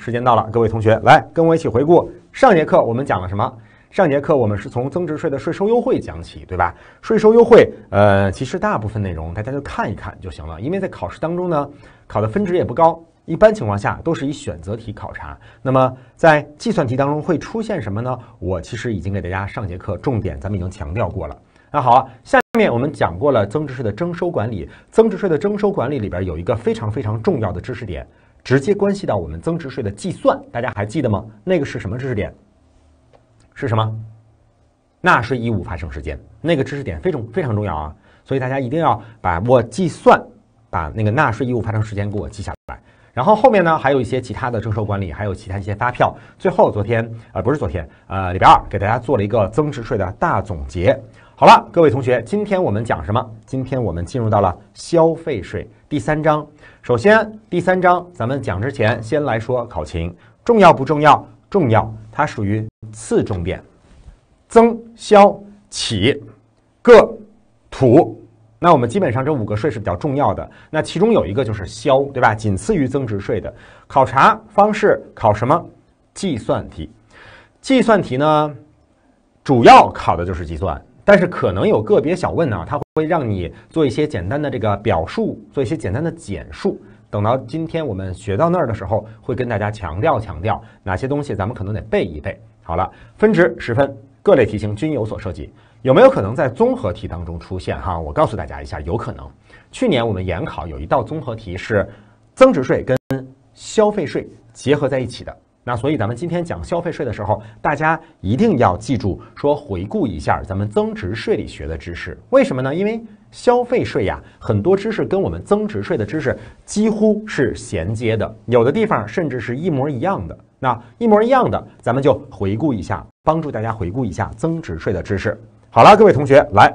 时间到了，各位同学来跟我一起回顾上节课我们讲了什么？上节课我们是从增值税的税收优惠讲起，对吧？税收优惠，呃，其实大部分内容大家就看一看就行了，因为在考试当中呢，考的分值也不高，一般情况下都是以选择题考察。那么在计算题当中会出现什么呢？我其实已经给大家上节课重点咱们已经强调过了。那好，下面我们讲过了增值税的征收管理，增值税的征收管理里边有一个非常非常重要的知识点。直接关系到我们增值税的计算，大家还记得吗？那个是什么知识点？是什么？纳税义务发生时间，那个知识点非常非常重要啊！所以大家一定要把我计算，把那个纳税义务发生时间给我记下来。然后后面呢，还有一些其他的征收管理，还有其他一些发票。最后，昨天啊，不是昨天，呃，礼拜二给大家做了一个增值税的大总结。好了，各位同学，今天我们讲什么？今天我们进入到了消费税第三章。首先，第三章咱们讲之前，先来说考勤重要不重要？重要，它属于次重点。增、消、起、各、土，那我们基本上这五个税是比较重要的。那其中有一个就是消，对吧？仅次于增值税的。考察方式考什么？计算题。计算题呢，主要考的就是计算。但是可能有个别小问呢，它会让你做一些简单的这个表述，做一些简单的简述。等到今天我们学到那儿的时候，会跟大家强调强调哪些东西，咱们可能得背一背。好了，分值十分，各类题型均有所涉及。有没有可能在综合题当中出现？哈，我告诉大家一下，有可能。去年我们研考有一道综合题是增值税跟消费税结合在一起的。那所以，咱们今天讲消费税的时候，大家一定要记住，说回顾一下咱们增值税里学的知识。为什么呢？因为消费税呀，很多知识跟我们增值税的知识几乎是衔接的，有的地方甚至是一模一样的。那一模一样的，咱们就回顾一下，帮助大家回顾一下增值税的知识。好了，各位同学，来，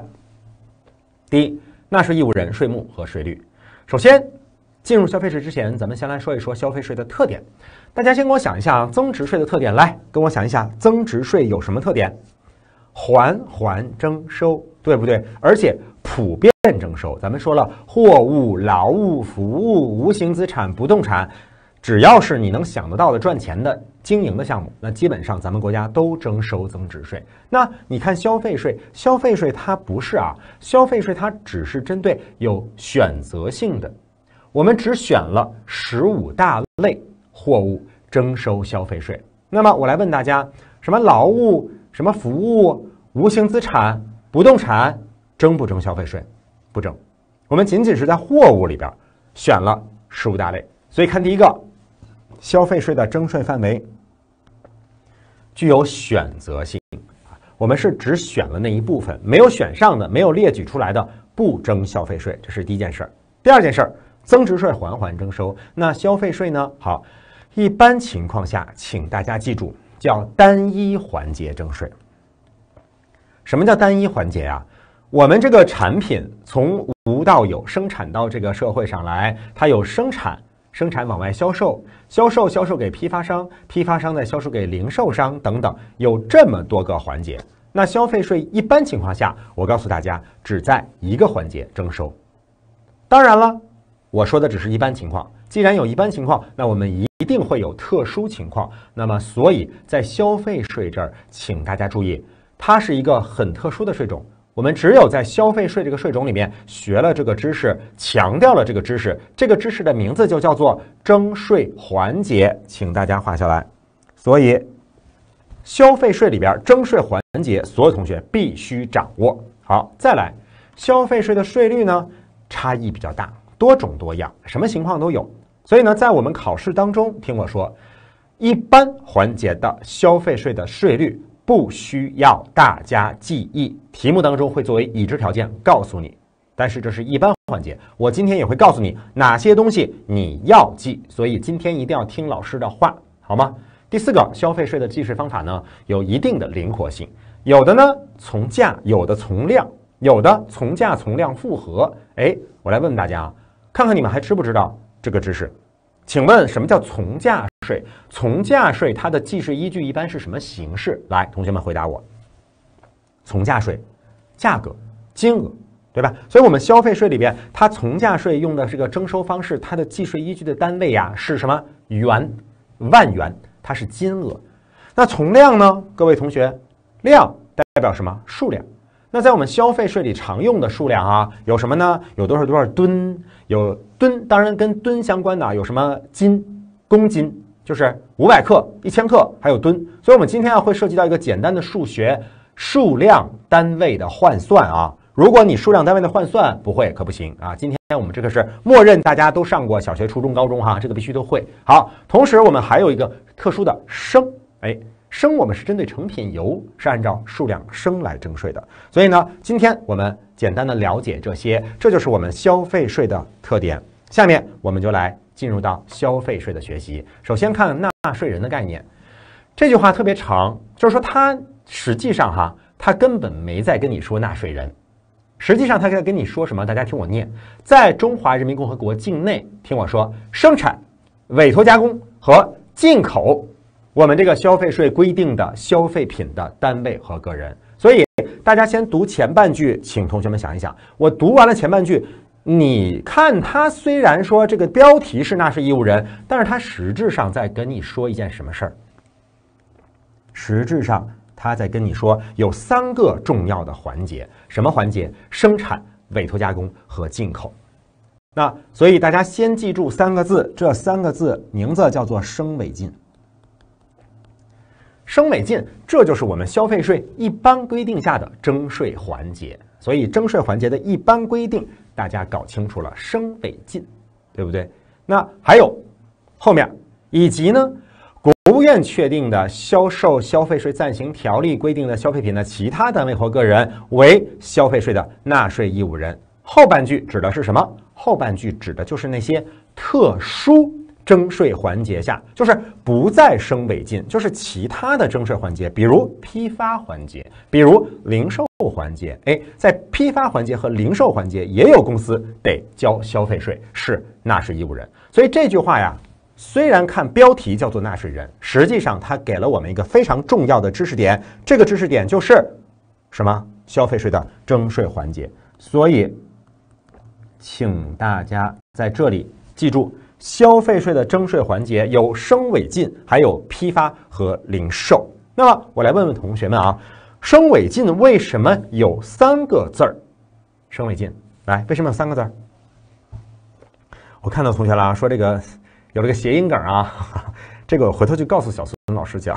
第一，纳税义务人、税目和税率。首先，进入消费税之前，咱们先来说一说消费税的特点。大家先给我想一下啊，增值税的特点。来，跟我想一下增值税有什么特点？环环征收，对不对？而且普遍征收。咱们说了，货物、劳务、服务、无形资产、不动产，只要是你能想得到的赚钱的经营的项目，那基本上咱们国家都征收增值税。那你看消费税，消费税它不是啊，消费税它只是针对有选择性的，我们只选了十五大类。货物征收消费税，那么我来问大家，什么劳务、什么服务、无形资产、不动产，征不征消费税？不征。我们仅仅是在货物里边选了十五大类，所以看第一个，消费税的征税范围具有选择性，我们是只选了那一部分，没有选上的、没有列举出来的不征消费税，这是第一件事儿。第二件事儿，增值税缓缓征收，那消费税呢？好。一般情况下，请大家记住叫单一环节征税。什么叫单一环节啊？我们这个产品从无到有，生产到这个社会上来，它有生产、生产往外销售、销售、销售给批发商、批发商再销售给零售商等等，有这么多个环节。那消费税一般情况下，我告诉大家，只在一个环节征收。当然了，我说的只是一般情况。既然有一般情况，那我们一定会有特殊情况。那么，所以在消费税这儿，请大家注意，它是一个很特殊的税种。我们只有在消费税这个税种里面学了这个知识，强调了这个知识，这个知识的名字就叫做征税环节，请大家画下来。所以，消费税里边征税环节，所有同学必须掌握。好，再来，消费税的税率呢，差异比较大，多种多样，什么情况都有。所以呢，在我们考试当中，听我说，一般环节的消费税的税率不需要大家记忆，题目当中会作为已知条件告诉你。但是这是一般环节，我今天也会告诉你哪些东西你要记。所以今天一定要听老师的话，好吗？第四个，消费税的计税方法呢，有一定的灵活性，有的呢从价，有的从量，有的从价从量复合。哎，我来问问大家，啊，看看你们还知不知道？这个知识，请问什么叫从价税？从价税它的计税依据一般是什么形式？来，同学们回答我。从价税，价格、金额，对吧？所以，我们消费税里边，它从价税用的这个征收方式，它的计税依据的单位呀是什么元、万元？它是金额。那从量呢？各位同学，量代表什么？数量。那在我们消费税里常用的数量啊，有什么呢？有多少多少吨？有吨，当然跟吨相关的啊，有什么斤、公斤，就是五百克、一千克，还有吨。所以我们今天啊会涉及到一个简单的数学数量单位的换算啊。如果你数量单位的换算不会，可不行啊。今天我们这个是默认大家都上过小学、初中、高中哈，这个必须都会。好，同时我们还有一个特殊的升，哎。升我们是针对成品油是按照数量升来征税的，所以呢，今天我们简单的了解这些，这就是我们消费税的特点。下面我们就来进入到消费税的学习。首先看纳税人的概念，这句话特别长，就是说他实际上哈，他根本没在跟你说纳税人，实际上他在跟你说什么？大家听我念，在中华人民共和国境内，听我说，生产、委托加工和进口。我们这个消费税规定的消费品的单位和个人，所以大家先读前半句，请同学们想一想。我读完了前半句，你看他虽然说这个标题是纳税义务人，但是他实质上在跟你说一件什么事儿？实质上，他在跟你说有三个重要的环节，什么环节？生产、委托加工和进口。那所以大家先记住三个字，这三个字名字叫做“生委进”。升为进，这就是我们消费税一般规定下的征税环节。所以，征税环节的一般规定，大家搞清楚了，升为进，对不对？那还有后面，以及呢？国务院确定的销售消费税暂行条例规定的消费品的其他单位或个人为消费税的纳税义务人。后半句指的是什么？后半句指的就是那些特殊。征税环节下，就是不再收违禁，就是其他的征税环节，比如批发环节，比如零售环节。哎，在批发环节和零售环节，也有公司得交消费税，是纳税义务人。所以这句话呀，虽然看标题叫做纳税人，实际上它给了我们一个非常重要的知识点。这个知识点就是什么？消费税的征税环节。所以，请大家在这里记住。消费税的征税环节有升尾进，还有批发和零售。那么我来问问同学们啊，升尾进为什么有三个字儿？升尾进来为什么有三个字儿？我看到同学了啊，说这个有这个谐音梗啊，这个回头就告诉小孙老师讲，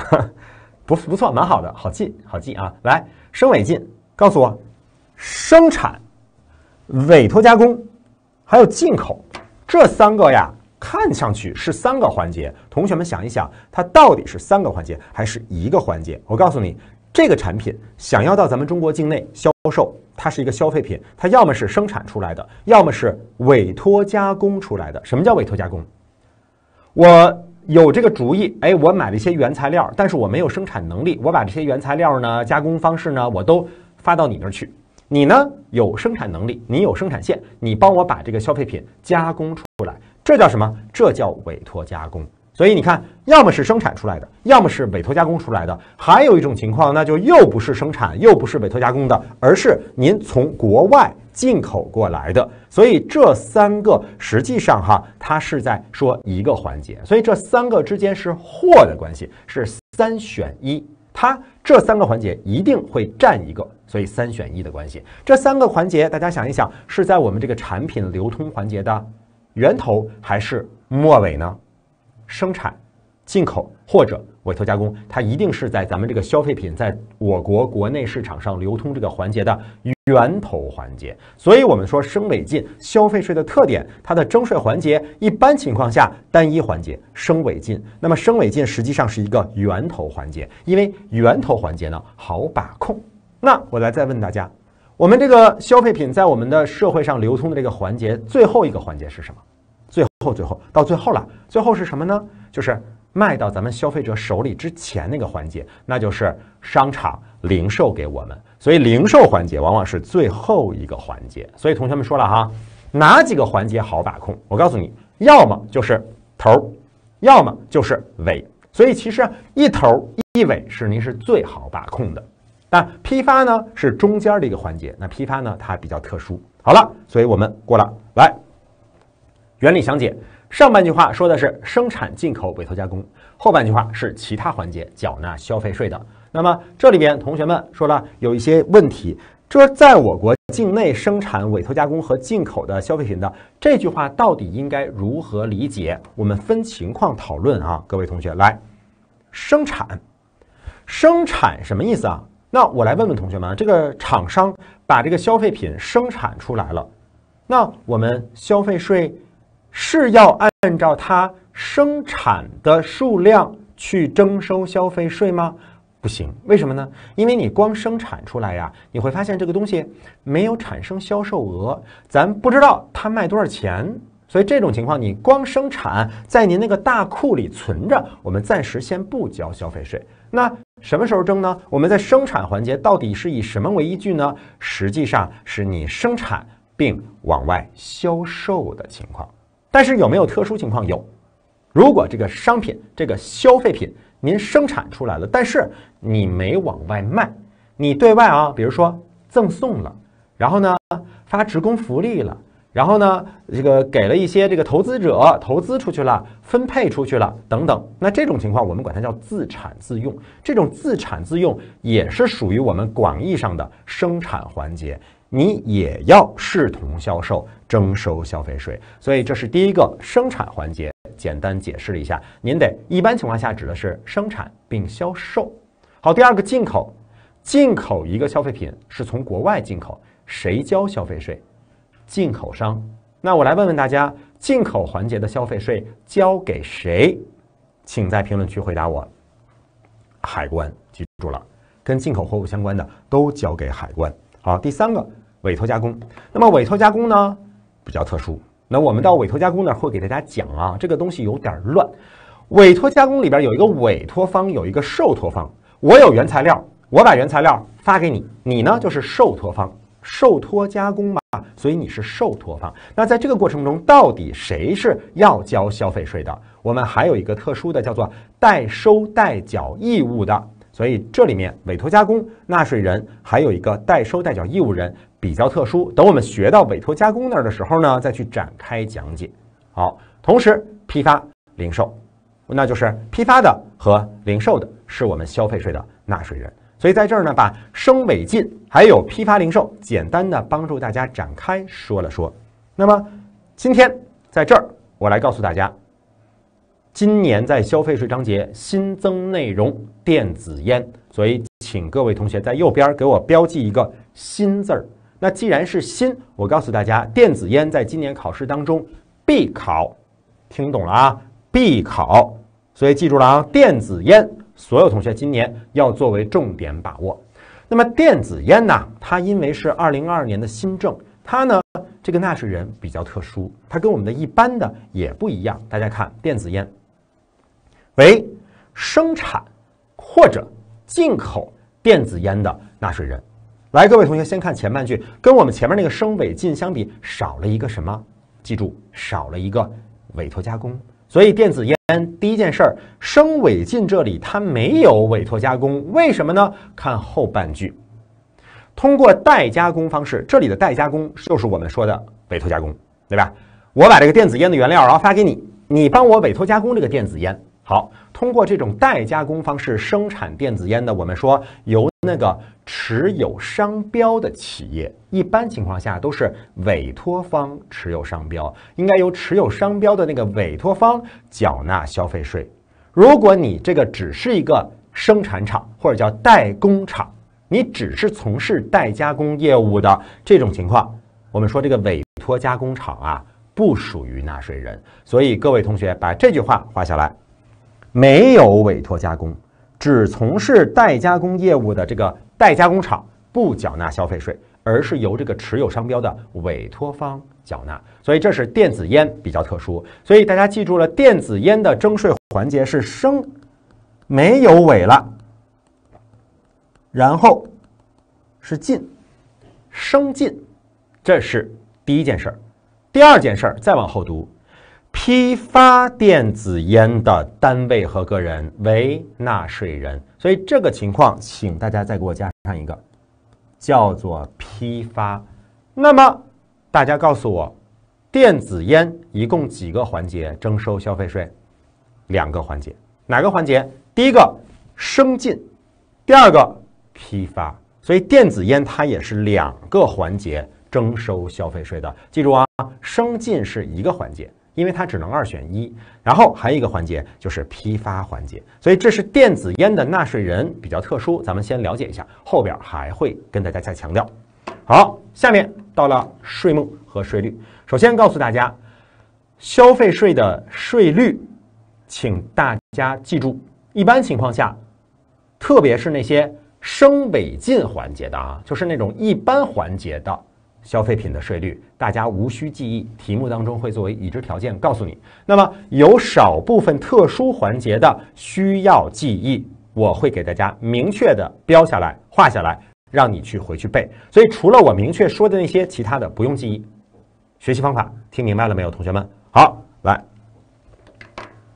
不不错，蛮好的，好记好记啊。来，升尾进告诉我，生产、委托加工还有进口这三个呀。看上去是三个环节，同学们想一想，它到底是三个环节还是一个环节？我告诉你，这个产品想要到咱们中国境内销售，它是一个消费品，它要么是生产出来的，要么是委托加工出来的。什么叫委托加工？我有这个主意，哎，我买了一些原材料，但是我没有生产能力，我把这些原材料呢、加工方式呢，我都发到你那儿去，你呢有生产能力，你有生产线，你帮我把这个消费品加工出来。这叫什么？这叫委托加工。所以你看，要么是生产出来的，要么是委托加工出来的。还有一种情况，那就又不是生产，又不是委托加工的，而是您从国外进口过来的。所以这三个实际上哈，它是在说一个环节。所以这三个之间是或的关系，是三选一。它这三个环节一定会占一个，所以三选一的关系。这三个环节，大家想一想，是在我们这个产品流通环节的。源头还是末尾呢？生产、进口或者委托加工，它一定是在咱们这个消费品在我国国内市场上流通这个环节的源头环节。所以，我们说生尾进消费税的特点，它的征税环节一般情况下单一环节生尾进。那么，生尾进实际上是一个源头环节，因为源头环节呢好把控。那我来再问大家，我们这个消费品在我们的社会上流通的这个环节最后一个环节是什么？最后，最后，到最后了。最后是什么呢？就是卖到咱们消费者手里之前那个环节，那就是商场零售给我们。所以，零售环节往往是最后一个环节。所以，同学们说了哈，哪几个环节好把控？我告诉你，要么就是头，要么就是尾。所以，其实一头一尾是您是最好把控的。那批发呢，是中间的一个环节。那批发呢，它比较特殊。好了，所以我们过了，来。原理详解，上半句话说的是生产进口委托加工，后半句话是其他环节缴纳消费税的。那么这里边同学们说了有一些问题，这在我国境内生产委托加工和进口的消费品的这句话到底应该如何理解？我们分情况讨论啊，各位同学来生产，生产什么意思啊？那我来问问同学们，这个厂商把这个消费品生产出来了，那我们消费税。是要按照它生产的数量去征收消费税吗？不行，为什么呢？因为你光生产出来呀，你会发现这个东西没有产生销售额，咱不知道它卖多少钱，所以这种情况你光生产在您那个大库里存着，我们暂时先不交消费税。那什么时候征呢？我们在生产环节到底是以什么为依据呢？实际上是你生产并往外销售的情况。但是有没有特殊情况？有，如果这个商品、这个消费品您生产出来了，但是你没往外卖，你对外啊，比如说赠送了，然后呢发职工福利了，然后呢这个给了一些这个投资者投资出去了，分配出去了等等，那这种情况我们管它叫自产自用。这种自产自用也是属于我们广义上的生产环节。你也要视同销售征收消费税，所以这是第一个生产环节，简单解释了一下，您得一般情况下指的是生产并销售。好，第二个进口，进口一个消费品是从国外进口，谁交消费税？进口商。那我来问问大家，进口环节的消费税交给谁？请在评论区回答我。海关，记住了，跟进口货物相关的都交给海关。好，第三个。委托加工，那么委托加工呢比较特殊。那我们到委托加工那儿会给大家讲啊，这个东西有点乱。委托加工里边有一个委托方，有一个受托方。我有原材料，我把原材料发给你，你呢就是受托方，受托加工嘛，所以你是受托方。那在这个过程中，到底谁是要交消费税的？我们还有一个特殊的叫做代收代缴义务的，所以这里面委托加工纳税人还有一个代收代缴义务人。比较特殊，等我们学到委托加工那儿的时候呢，再去展开讲解。好，同时批发零售，那就是批发的和零售的，是我们消费税的纳税人。所以在这儿呢，把升尾进还有批发零售简单的帮助大家展开说了说。那么今天在这儿，我来告诉大家，今年在消费税章节新增内容电子烟。所以，请各位同学在右边给我标记一个新字儿。那既然是新，我告诉大家，电子烟在今年考试当中必考，听懂了啊？必考，所以记住了啊！电子烟，所有同学今年要作为重点把握。那么电子烟呢？它因为是二零二二年的新政，它呢这个纳税人比较特殊，它跟我们的一般的也不一样。大家看，电子烟为生产或者进口电子烟的纳税人。来，各位同学，先看前半句，跟我们前面那个“升尾进”相比，少了一个什么？记住，少了一个委托加工。所以电子烟第一件事儿，“生伪进”这里它没有委托加工，为什么呢？看后半句，通过代加工方式，这里的代加工就是我们说的委托加工，对吧？我把这个电子烟的原料然后发给你，你帮我委托加工这个电子烟。好，通过这种代加工方式生产电子烟的，我们说由。那个持有商标的企业，一般情况下都是委托方持有商标，应该由持有商标的那个委托方缴纳消费税。如果你这个只是一个生产厂或者叫代工厂，你只是从事代加工业务的这种情况，我们说这个委托加工厂啊不属于纳税人。所以各位同学把这句话画下来，没有委托加工。只从事代加工业务的这个代加工厂不缴纳消费税，而是由这个持有商标的委托方缴纳。所以这是电子烟比较特殊。所以大家记住了，电子烟的征税环节是生，没有尾了。然后是进，生进，这是第一件事儿。第二件事儿，再往后读。批发电子烟的单位和个人为纳税人，所以这个情况，请大家再给我加上一个，叫做批发。那么大家告诉我，电子烟一共几个环节征收消费税？两个环节，哪个环节？第一个生进，第二个批发。所以电子烟它也是两个环节征收消费税的。记住啊，生进是一个环节。因为它只能二选一，然后还有一个环节就是批发环节，所以这是电子烟的纳税人比较特殊，咱们先了解一下，后边还会跟大家再强调。好，下面到了税目和税率，首先告诉大家，消费税的税率，请大家记住，一般情况下，特别是那些升违进环节的啊，就是那种一般环节的。消费品的税率，大家无需记忆，题目当中会作为已知条件告诉你。那么有少部分特殊环节的需要记忆，我会给大家明确的标下来、画下来，让你去回去背。所以除了我明确说的那些，其他的不用记忆。学习方法听明白了没有，同学们？好，来，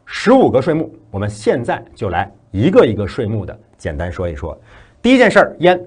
十五个税目，我们现在就来一个一个税目的简单说一说。第一件事儿，烟。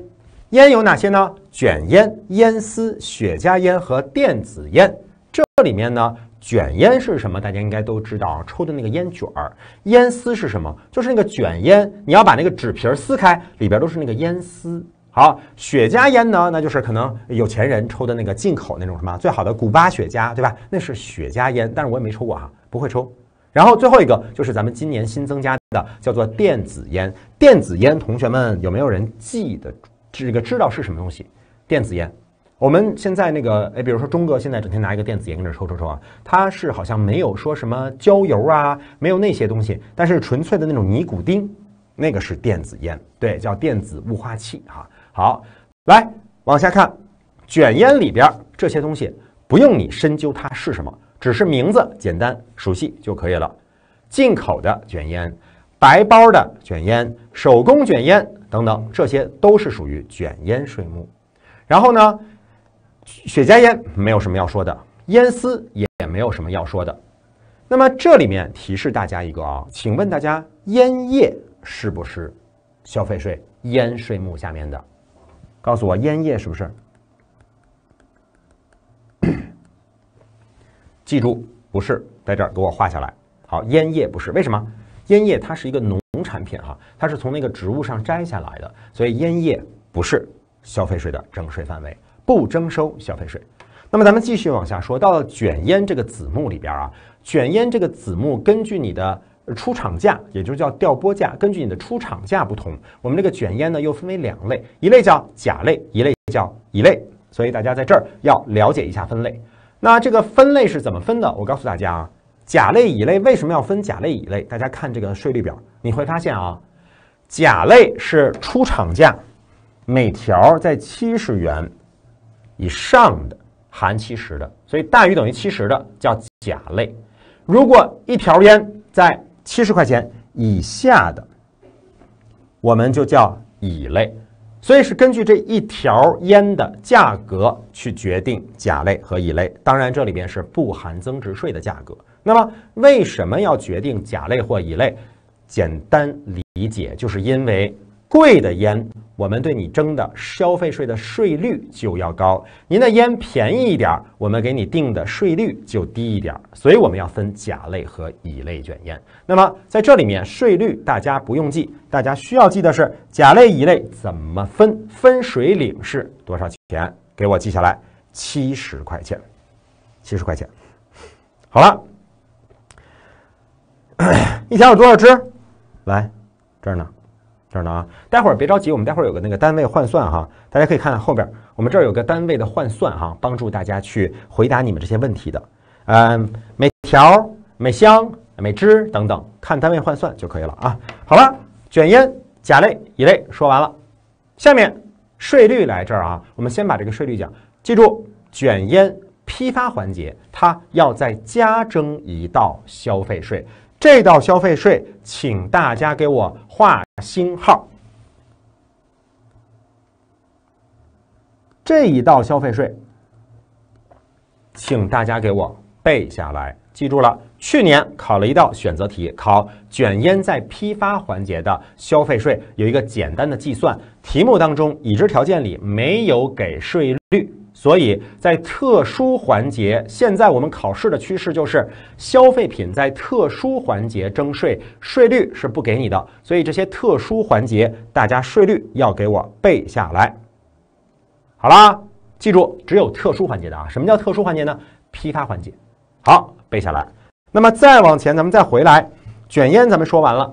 烟有哪些呢？卷烟、烟丝、雪茄烟和电子烟。这里面呢，卷烟是什么？大家应该都知道，抽的那个烟卷儿。烟丝是什么？就是那个卷烟，你要把那个纸皮儿撕开，里边都是那个烟丝。好，雪茄烟呢？那就是可能有钱人抽的那个进口那种什么最好的古巴雪茄，对吧？那是雪茄烟，但是我也没抽过哈，不会抽。然后最后一个就是咱们今年新增加的，叫做电子烟。电子烟，同学们有没有人记得住？这个知道是什么东西，电子烟。我们现在那个，哎，比如说钟哥现在整天拿一个电子烟跟这抽抽抽啊，他是好像没有说什么焦油啊，没有那些东西，但是纯粹的那种尼古丁，那个是电子烟，对，叫电子雾化器哈。好，来往下看卷烟里边这些东西，不用你深究它是什么，只是名字简单熟悉就可以了。进口的卷烟、白包的卷烟、手工卷烟。等等，这些都是属于卷烟税目。然后呢，雪茄烟没有什么要说的，烟丝也没有什么要说的。那么这里面提示大家一个啊，请问大家烟叶是不是消费税烟税目下面的？告诉我烟叶是不是？记住，不是，在这儿给我画下来。好，烟叶不是，为什么？烟叶它是一个浓。产品哈，它是从那个植物上摘下来的，所以烟叶不是消费税的征税范围，不征收消费税。那么咱们继续往下说，到了卷烟这个子目里边啊，卷烟这个子目根据你的出厂价，也就是叫调拨价，根据你的出厂价不同，我们这个卷烟呢又分为两类，一类叫甲类，一类叫乙类。所以大家在这儿要了解一下分类。那这个分类是怎么分的？我告诉大家啊。甲类、乙类为什么要分甲类、乙类？大家看这个税率表，你会发现啊，甲类是出厂价，每条在七十元以上的，含七十的，所以大于等于七十的叫甲类。如果一条烟在七十块钱以下的，我们就叫乙类。所以是根据这一条烟的价格去决定甲类和乙类。当然，这里边是不含增值税的价格。那么为什么要决定甲类或乙类？简单理解，就是因为贵的烟，我们对你征的消费税的税率就要高；您的烟便宜一点，我们给你定的税率就低一点。所以我们要分甲类和乙类卷烟。那么在这里面，税率大家不用记，大家需要记的是甲类、乙类怎么分，分水岭是多少钱？给我记下来，七十块钱，七十块钱。好了。一条有多少只？来这儿呢？这儿呢啊？待会儿别着急，我们待会儿有个那个单位换算哈，大家可以看看后边，我们这儿有个单位的换算哈，帮助大家去回答你们这些问题的。嗯，每条、每箱、每只等等，看单位换算就可以了啊。好了，卷烟甲类乙类说完了，下面税率来这儿啊。我们先把这个税率讲，记住卷烟批发环节，它要再加征一道消费税。这道消费税，请大家给我画星号。这一道消费税，请大家给我背下来，记住了。去年考了一道选择题，考卷烟在批发环节的消费税有一个简单的计算，题目当中已知条件里没有给税率。所以在特殊环节，现在我们考试的趋势就是消费品在特殊环节征税，税率是不给你的。所以这些特殊环节，大家税率要给我背下来。好啦，记住只有特殊环节的啊！什么叫特殊环节呢？批发环节，好背下来。那么再往前，咱们再回来，卷烟咱们说完了，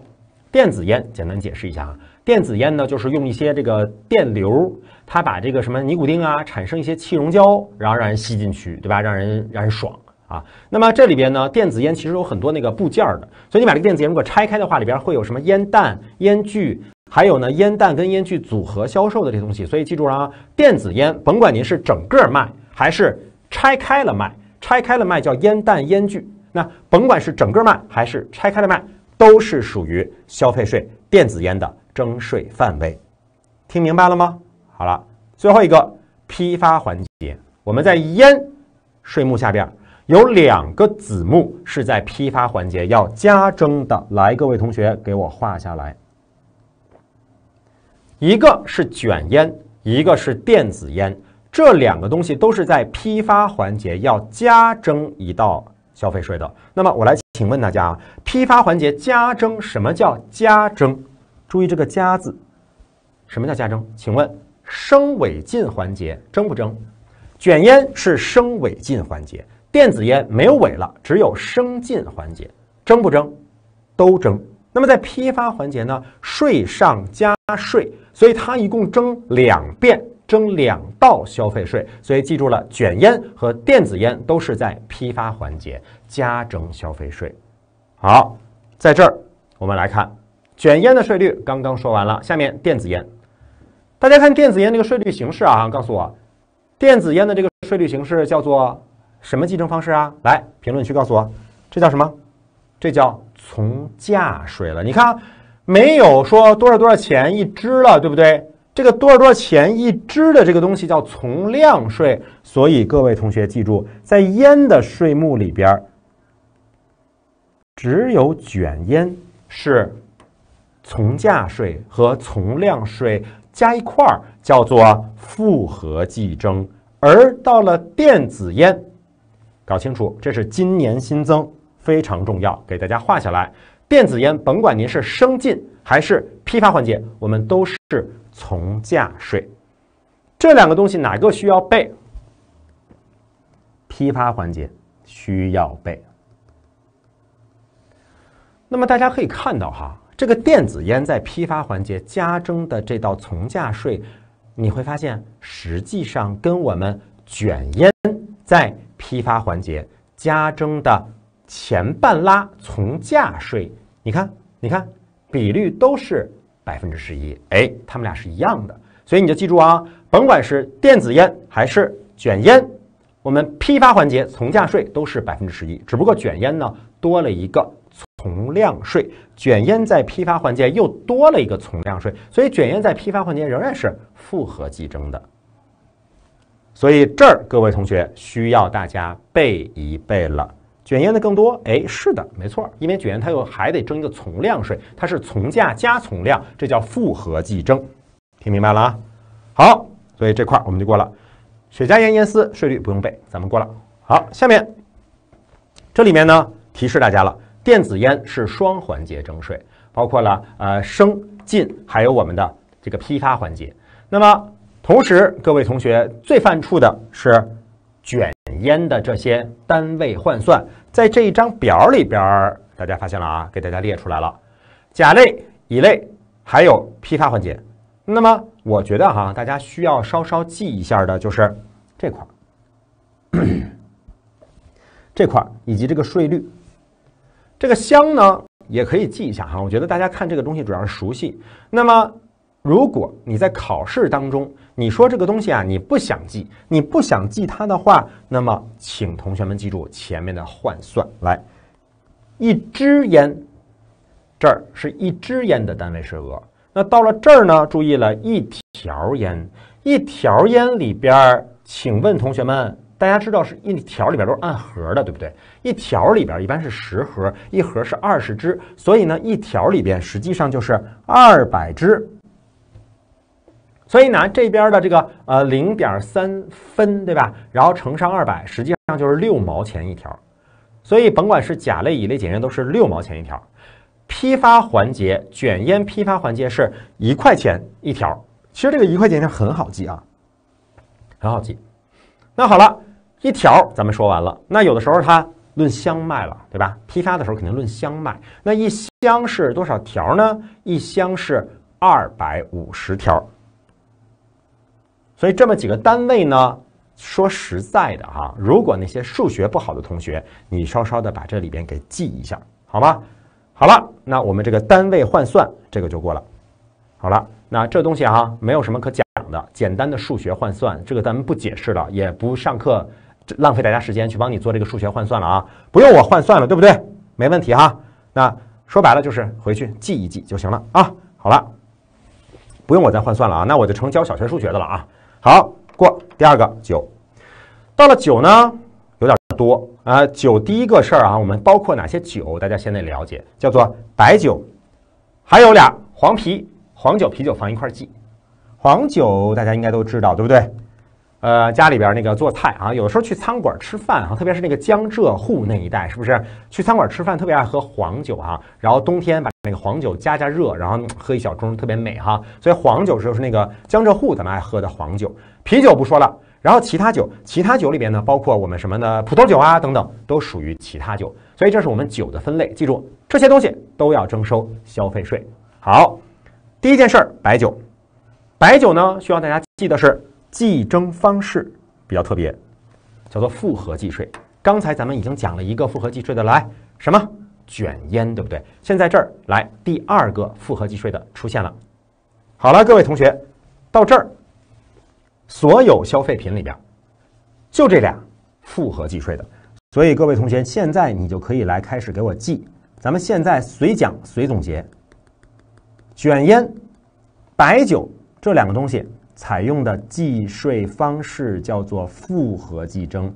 电子烟简单解释一下啊。电子烟呢，就是用一些这个电流，它把这个什么尼古丁啊，产生一些气溶胶，然后让人吸进去，对吧？让人让人爽啊。那么这里边呢，电子烟其实有很多那个部件的，所以你把这个电子烟如果拆开的话，里边会有什么烟弹、烟具，还有呢烟弹跟烟具组合销售的这东西。所以记住了啊，电子烟甭管您是整个卖还是拆开了卖，拆开了卖叫烟弹烟具，那甭管是整个卖还是拆开了卖，都是属于消费税电子烟的。征税范围，听明白了吗？好了，最后一个批发环节，我们在烟税目下边有两个子目是在批发环节要加征的。来，各位同学给我画下来，一个是卷烟，一个是电子烟，这两个东西都是在批发环节要加征一道消费税的。那么我来请问大家啊，批发环节加征，什么叫加征？注意这个“加”字，什么叫加征？请问，升尾进环节征不征？卷烟是升尾进环节，电子烟没有尾了，只有升进环节，征不征？都征。那么在批发环节呢？税上加税，所以它一共征两遍，征两道消费税。所以记住了，卷烟和电子烟都是在批发环节加征消费税。好，在这儿我们来看。卷烟的税率刚刚说完了，下面电子烟，大家看电子烟这个税率形式啊，告诉我，电子烟的这个税率形式叫做什么计征方式啊？来评论区告诉我，这叫什么？这叫从价税了。你看，没有说多少多少钱一支了，对不对？这个多少多少钱一支的这个东西叫从量税。所以各位同学记住，在烟的税目里边，只有卷烟是。从价税和从量税加一块儿叫做复合计征，而到了电子烟，搞清楚这是今年新增，非常重要，给大家画下来。电子烟甭管您是生进还是批发环节，我们都是从价税。这两个东西哪个需要背？批发环节需要背。那么大家可以看到哈。这个电子烟在批发环节加征的这道从价税，你会发现，实际上跟我们卷烟在批发环节加征的前半拉从价税，你看，你看，比率都是百分之十一，哎，他们俩是一样的。所以你就记住啊，甭管是电子烟还是卷烟，我们批发环节从价税都是百分之十一，只不过卷烟呢多了一个。从量税卷烟在批发环节又多了一个从量税，所以卷烟在批发环节仍然是复合计征的。所以这儿各位同学需要大家背一背了。卷烟的更多，哎，是的，没错，因为卷烟它又还得征一个从量税，它是从价加从量，这叫复合计征。听明白了啊？好，所以这块我们就过了。雪茄烟、烟丝税率不用背，咱们过了。好，下面这里面呢提示大家了。电子烟是双环节征税，包括了呃生进，还有我们的这个批发环节。那么，同时各位同学最犯怵的是卷烟的这些单位换算，在这一张表里边，大家发现了啊，给大家列出来了，甲类、乙类，还有批发环节。那么，我觉得哈，大家需要稍稍记一下的就是这块儿，这块儿以及这个税率。这个香呢，也可以记一下哈。我觉得大家看这个东西主要是熟悉。那么，如果你在考试当中，你说这个东西啊，你不想记，你不想记它的话，那么请同学们记住前面的换算。来，一支烟，这儿是一支烟的单位是额。那到了这儿呢，注意了，一条烟，一条烟里边，请问同学们。大家知道是一条里边都是按盒的，对不对？一条里边一般是十盒，一盒是二十支，所以呢，一条里边实际上就是二百支。所以拿这边的这个呃零点三分，对吧？然后乘上二百，实际上就是六毛钱一条。所以甭管是甲类、乙类检验，都是六毛钱一条。批发环节卷烟批发环节是一块钱一条。其实这个一块钱一条很好记啊，很好记。那好了，一条咱们说完了。那有的时候它论箱卖了，对吧？批发的时候肯定论箱卖。那一箱是多少条呢？一箱是二百五十条。所以这么几个单位呢，说实在的哈，如果那些数学不好的同学，你稍稍的把这里边给记一下，好吗？好了，那我们这个单位换算，这个就过了。好了，那这东西哈，没有什么可讲。的，简单的数学换算，这个咱们不解释了，也不上课浪费大家时间去帮你做这个数学换算了啊，不用我换算了，对不对？没问题哈。那说白了就是回去记一记就行了啊。好了，不用我再换算了啊，那我就成教小学数学的了啊。好，过第二个九，到了九呢有点多啊。九第一个事儿啊，我们包括哪些酒，大家先得了解，叫做白酒，还有俩黄啤、黄酒、啤酒放一块儿记。黄酒大家应该都知道，对不对？呃，家里边那个做菜啊，有的时候去餐馆吃饭啊，特别是那个江浙沪那一带，是不是去餐馆吃饭特别爱喝黄酒啊？然后冬天把那个黄酒加加热，然后喝一小盅，特别美哈。所以黄酒就是那个江浙沪咱们爱喝的黄酒，啤酒不说了。然后其他酒，其他酒里边呢，包括我们什么呢？葡萄酒啊等等，都属于其他酒。所以这是我们酒的分类，记住这些东西都要征收消费税。好，第一件事儿，白酒。白酒呢，需要大家记得是计征方式比较特别，叫做复合计税。刚才咱们已经讲了一个复合计税的，来什么卷烟，对不对？现在这儿来第二个复合计税的出现了。好了，各位同学，到这儿，所有消费品里边就这俩复合计税的。所以各位同学，现在你就可以来开始给我记。咱们现在随讲随总结，卷烟、白酒。这两个东西采用的计税方式叫做复合计征。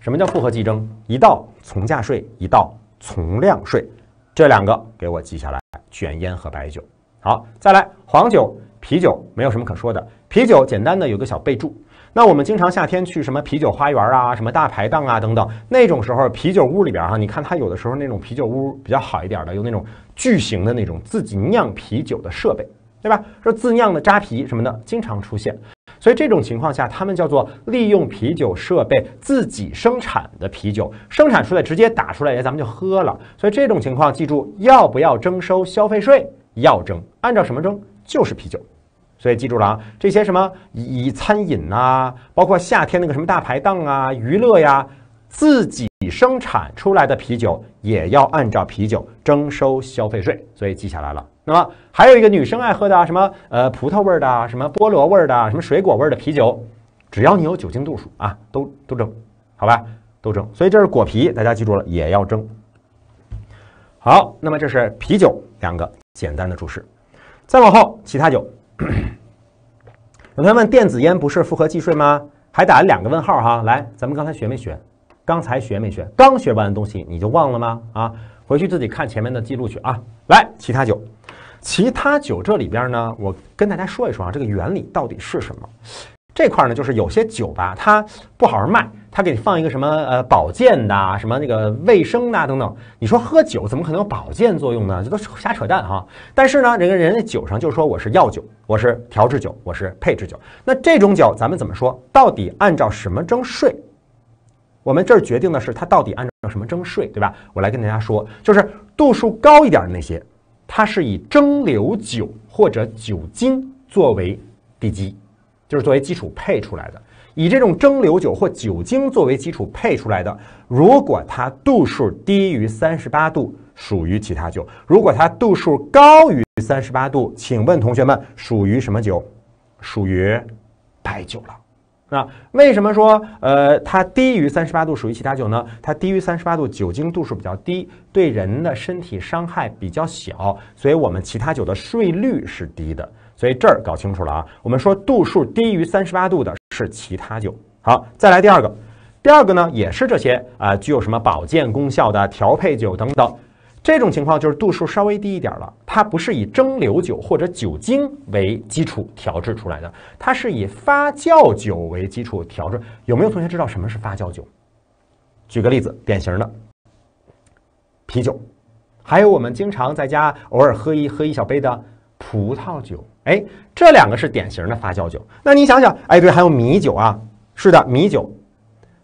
什么叫复合计征？一道从价税，一道从量税。这两个给我记下来。卷烟和白酒。好，再来黄酒、啤酒没有什么可说的。啤酒简单的有个小备注。那我们经常夏天去什么啤酒花园啊、什么大排档啊等等，那种时候啤酒屋里边啊，你看它有的时候那种啤酒屋比较好一点的，有那种巨型的那种自己酿啤酒的设备。对吧？说自酿的扎啤什么的经常出现，所以这种情况下，他们叫做利用啤酒设备自己生产的啤酒生产出来，直接打出来也咱们就喝了。所以这种情况，记住要不要征收消费税？要征，按照什么征？就是啤酒。所以记住了啊，这些什么以餐饮啊，包括夏天那个什么大排档啊，娱乐呀。自己生产出来的啤酒也要按照啤酒征收消费税，所以记下来了。那么还有一个女生爱喝的什么呃葡萄味的、什么菠萝味的、什么水果味的啤酒，只要你有酒精度数啊，都都征，好吧，都征。所以这是果啤，大家记住了，也要征。好，那么这是啤酒两个简单的注释，再往后其他酒。有同学问，电子烟不是复合计税吗？还打了两个问号哈。来，咱们刚才学没学？刚才学没学？刚学完的东西你就忘了吗？啊，回去自己看前面的记录去啊！来，其他酒，其他酒这里边呢，我跟大家说一说啊，这个原理到底是什么？这块呢，就是有些酒吧它不好好卖，它给你放一个什么呃保健的、什么那个卫生啊等等。你说喝酒怎么可能有保健作用呢？这都瞎扯淡啊！但是呢，人家人家酒上就说我是药酒，我是调制酒，我是配制酒。那这种酒咱们怎么说？到底按照什么征税？我们这儿决定的是它到底按照什么征税，对吧？我来跟大家说，就是度数高一点的那些，它是以蒸馏酒或者酒精作为地基，就是作为基础配出来的。以这种蒸馏酒或酒精作为基础配出来的，如果它度数低于三十八度，属于其他酒；如果它度数高于三十八度，请问同学们属于什么酒？属于白酒了。那为什么说，呃，它低于三十八度属于其他酒呢？它低于三十八度，酒精度数比较低，对人的身体伤害比较小，所以我们其他酒的税率是低的。所以这儿搞清楚了啊，我们说度数低于三十八度的是其他酒。好，再来第二个，第二个呢也是这些啊，具有什么保健功效的调配酒等等。这种情况就是度数稍微低一点了，它不是以蒸馏酒或者酒精为基础调制出来的，它是以发酵酒为基础调制。有没有同学知道什么是发酵酒？举个例子，典型的啤酒，还有我们经常在家偶尔喝一喝一小杯的葡萄酒，哎，这两个是典型的发酵酒。那你想想，哎，对，还有米酒啊，是的，米酒，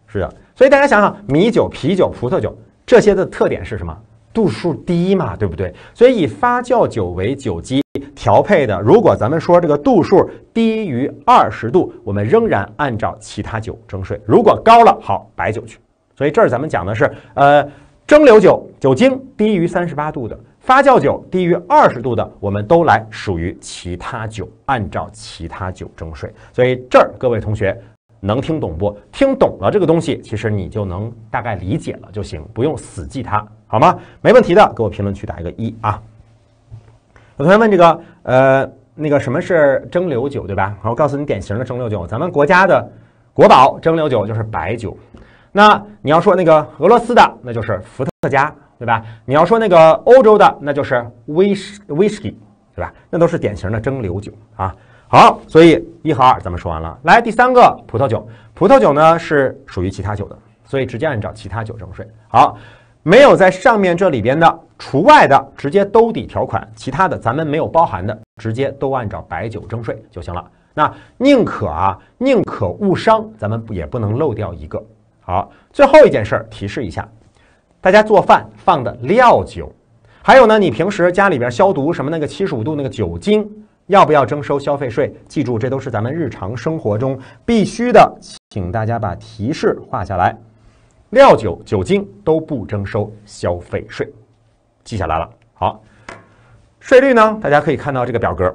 是的。所以大家想想，米酒、啤酒、葡萄酒这些的特点是什么？度数低嘛，对不对？所以以发酵酒为酒基调配的，如果咱们说这个度数低于二十度，我们仍然按照其他酒征税。如果高了，好白酒去。所以这儿咱们讲的是，呃，蒸馏酒酒精低于三十八度的，发酵酒低于二十度的，我们都来属于其他酒，按照其他酒征税。所以这儿各位同学。能听懂不？听懂了这个东西，其实你就能大概理解了就行，不用死记它，好吗？没问题的，给我评论区打一个一啊。有同学问这个，呃，那个什么是蒸馏酒，对吧？我告诉你，典型的蒸馏酒，咱们国家的国宝蒸馏酒就是白酒。那你要说那个俄罗斯的，那就是伏特加，对吧？你要说那个欧洲的，那就是威威士忌，对吧？那都是典型的蒸馏酒啊。好，所以一和二咱们说完了。来，第三个葡萄酒，葡萄酒呢是属于其他酒的，所以直接按照其他酒征税。好，没有在上面这里边的除外的直接兜底条款，其他的咱们没有包含的，直接都按照白酒征税就行了。那宁可啊，宁可误伤，咱们也不能漏掉一个。好，最后一件事儿，提示一下，大家做饭放的料酒，还有呢，你平时家里边消毒什么那个七十五度那个酒精。要不要征收消费税？记住，这都是咱们日常生活中必须的。请大家把提示画下来。料酒、酒精都不征收消费税，记下来了。好，税率呢？大家可以看到这个表格，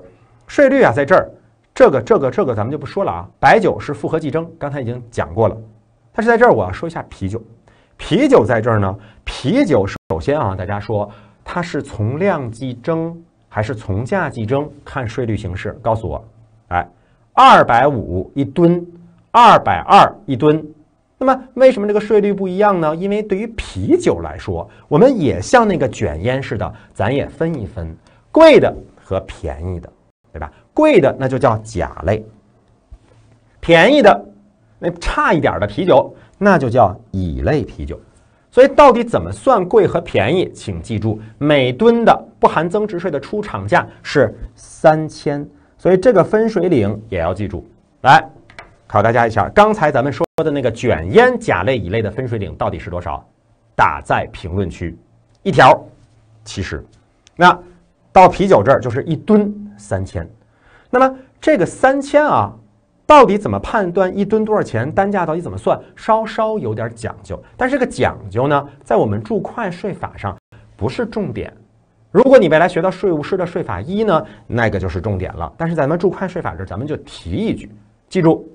税率啊，在这儿。这个、这个、这个，咱们就不说了啊。白酒是复合计征，刚才已经讲过了。但是在这儿，我要说一下啤酒。啤酒在这儿呢。啤酒首先啊，大家说它是从量计征。还是从价计征，看税率形式，告诉我，哎，二百五一吨，二百二一吨，那么为什么这个税率不一样呢？因为对于啤酒来说，我们也像那个卷烟似的，咱也分一分贵的和便宜的，对吧？贵的那就叫甲类，便宜的那差一点的啤酒，那就叫乙类啤酒。所以到底怎么算贵和便宜？请记住，每吨的不含增值税的出厂价是三千，所以这个分水岭也要记住。来考大家一下，刚才咱们说的那个卷烟甲类乙类的分水岭到底是多少？打在评论区，一条七十。那到啤酒这儿就是一吨三千，那么这个三千啊。到底怎么判断一吨多少钱？单价到底怎么算？稍稍有点讲究，但是这个讲究呢，在我们注会税法上不是重点。如果你未来学到税务师的税法一呢，那个就是重点了。但是咱们注会税法这，咱们就提一句，记住，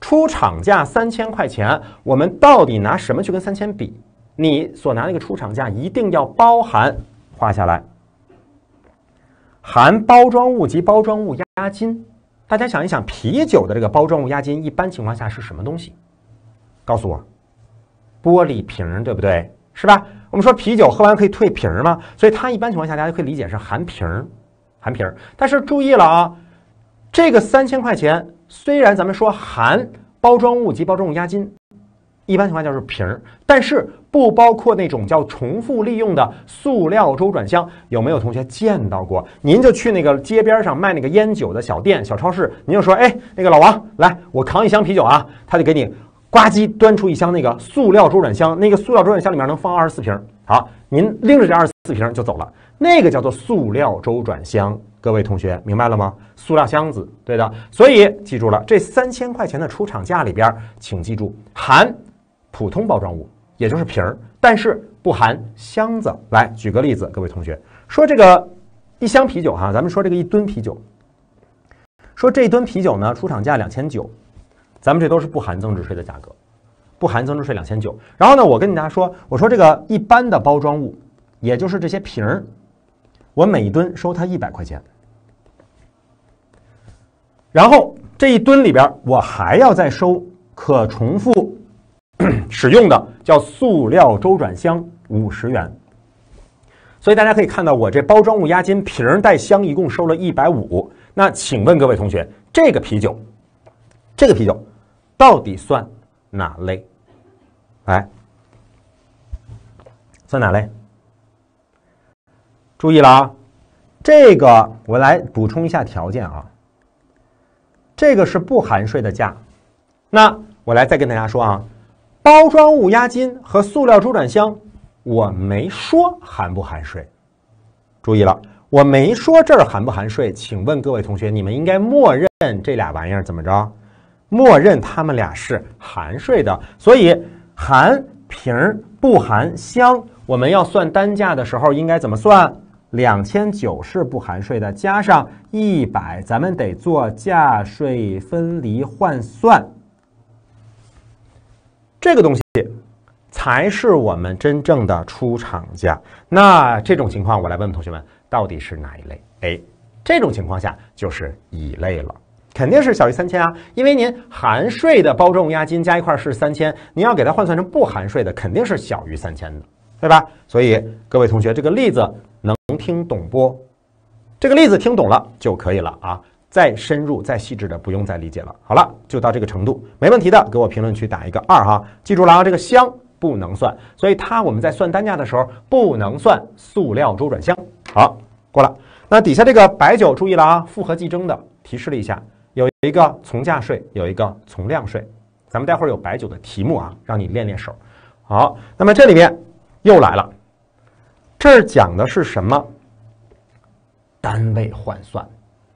出厂价三千块钱，我们到底拿什么去跟三千比？你所拿那个出厂价一定要包含，画下来，含包装物及包装物押金。大家想一想，啤酒的这个包装物押金一般情况下是什么东西？告诉我，玻璃瓶儿，对不对？是吧？我们说啤酒喝完可以退瓶儿吗？所以它一般情况下大家就可以理解是含瓶儿，含瓶儿。但是注意了啊，这个三千块钱虽然咱们说含包装物及包装物押金，一般情况就是瓶儿，但是。不包括那种叫重复利用的塑料周转箱，有没有同学见到过？您就去那个街边上卖那个烟酒的小店、小超市，您就说：“哎，那个老王，来，我扛一箱啤酒啊！”他就给你呱唧端出一箱那个塑料周转箱，那个塑料周转箱里面能放二十四瓶。好，您拎着这二十四瓶就走了。那个叫做塑料周转箱，各位同学明白了吗？塑料箱子，对的。所以记住了，这三千块钱的出厂价里边，请记住含普通包装物。也就是瓶儿，但是不含箱子。来举个例子，各位同学说这个一箱啤酒哈，咱们说这个一吨啤酒。说这一吨啤酒呢出厂价两千九，咱们这都是不含增值税的价格，不含增值税两千九。然后呢，我跟大家说，我说这个一般的包装物，也就是这些瓶儿，我每一吨收他一百块钱。然后这一吨里边，我还要再收可重复 使用的。叫塑料周转箱五十元，所以大家可以看到，我这包装物押金瓶带箱一共收了一百五。那请问各位同学，这个啤酒，这个啤酒到底算哪类？哎，算哪类？注意了啊，这个我来补充一下条件啊，这个是不含税的价。那我来再跟大家说啊。包装物押金和塑料周转箱，我没说含不含税。注意了，我没说这儿含不含税。请问各位同学，你们应该默认这俩玩意儿怎么着？默认他们俩是含税的。所以含瓶不含箱，我们要算单价的时候应该怎么算？两千九是不含税的，加上一百，咱们得做价税分离换算。这个东西才是我们真正的出厂价。那这种情况，我来问问同学们，到底是哪一类？哎，这种情况下就是乙类了，肯定是小于三千啊。因为您含税的包装物押金加一块是三千，您要给它换算成不含税的，肯定是小于三千的，对吧？所以各位同学，这个例子能听懂不？这个例子听懂了就可以了啊。再深入、再细致的不用再理解了。好了，就到这个程度，没问题的。给我评论区打一个二哈，记住了，啊，这个箱不能算，所以它我们在算单价的时候不能算塑料周转箱。好，过了。那底下这个白酒注意了啊，复合计征的，提示了一下，有一个从价税，有一个从量税。咱们待会儿有白酒的题目啊，让你练练手。好，那么这里面又来了，这儿讲的是什么？单位换算。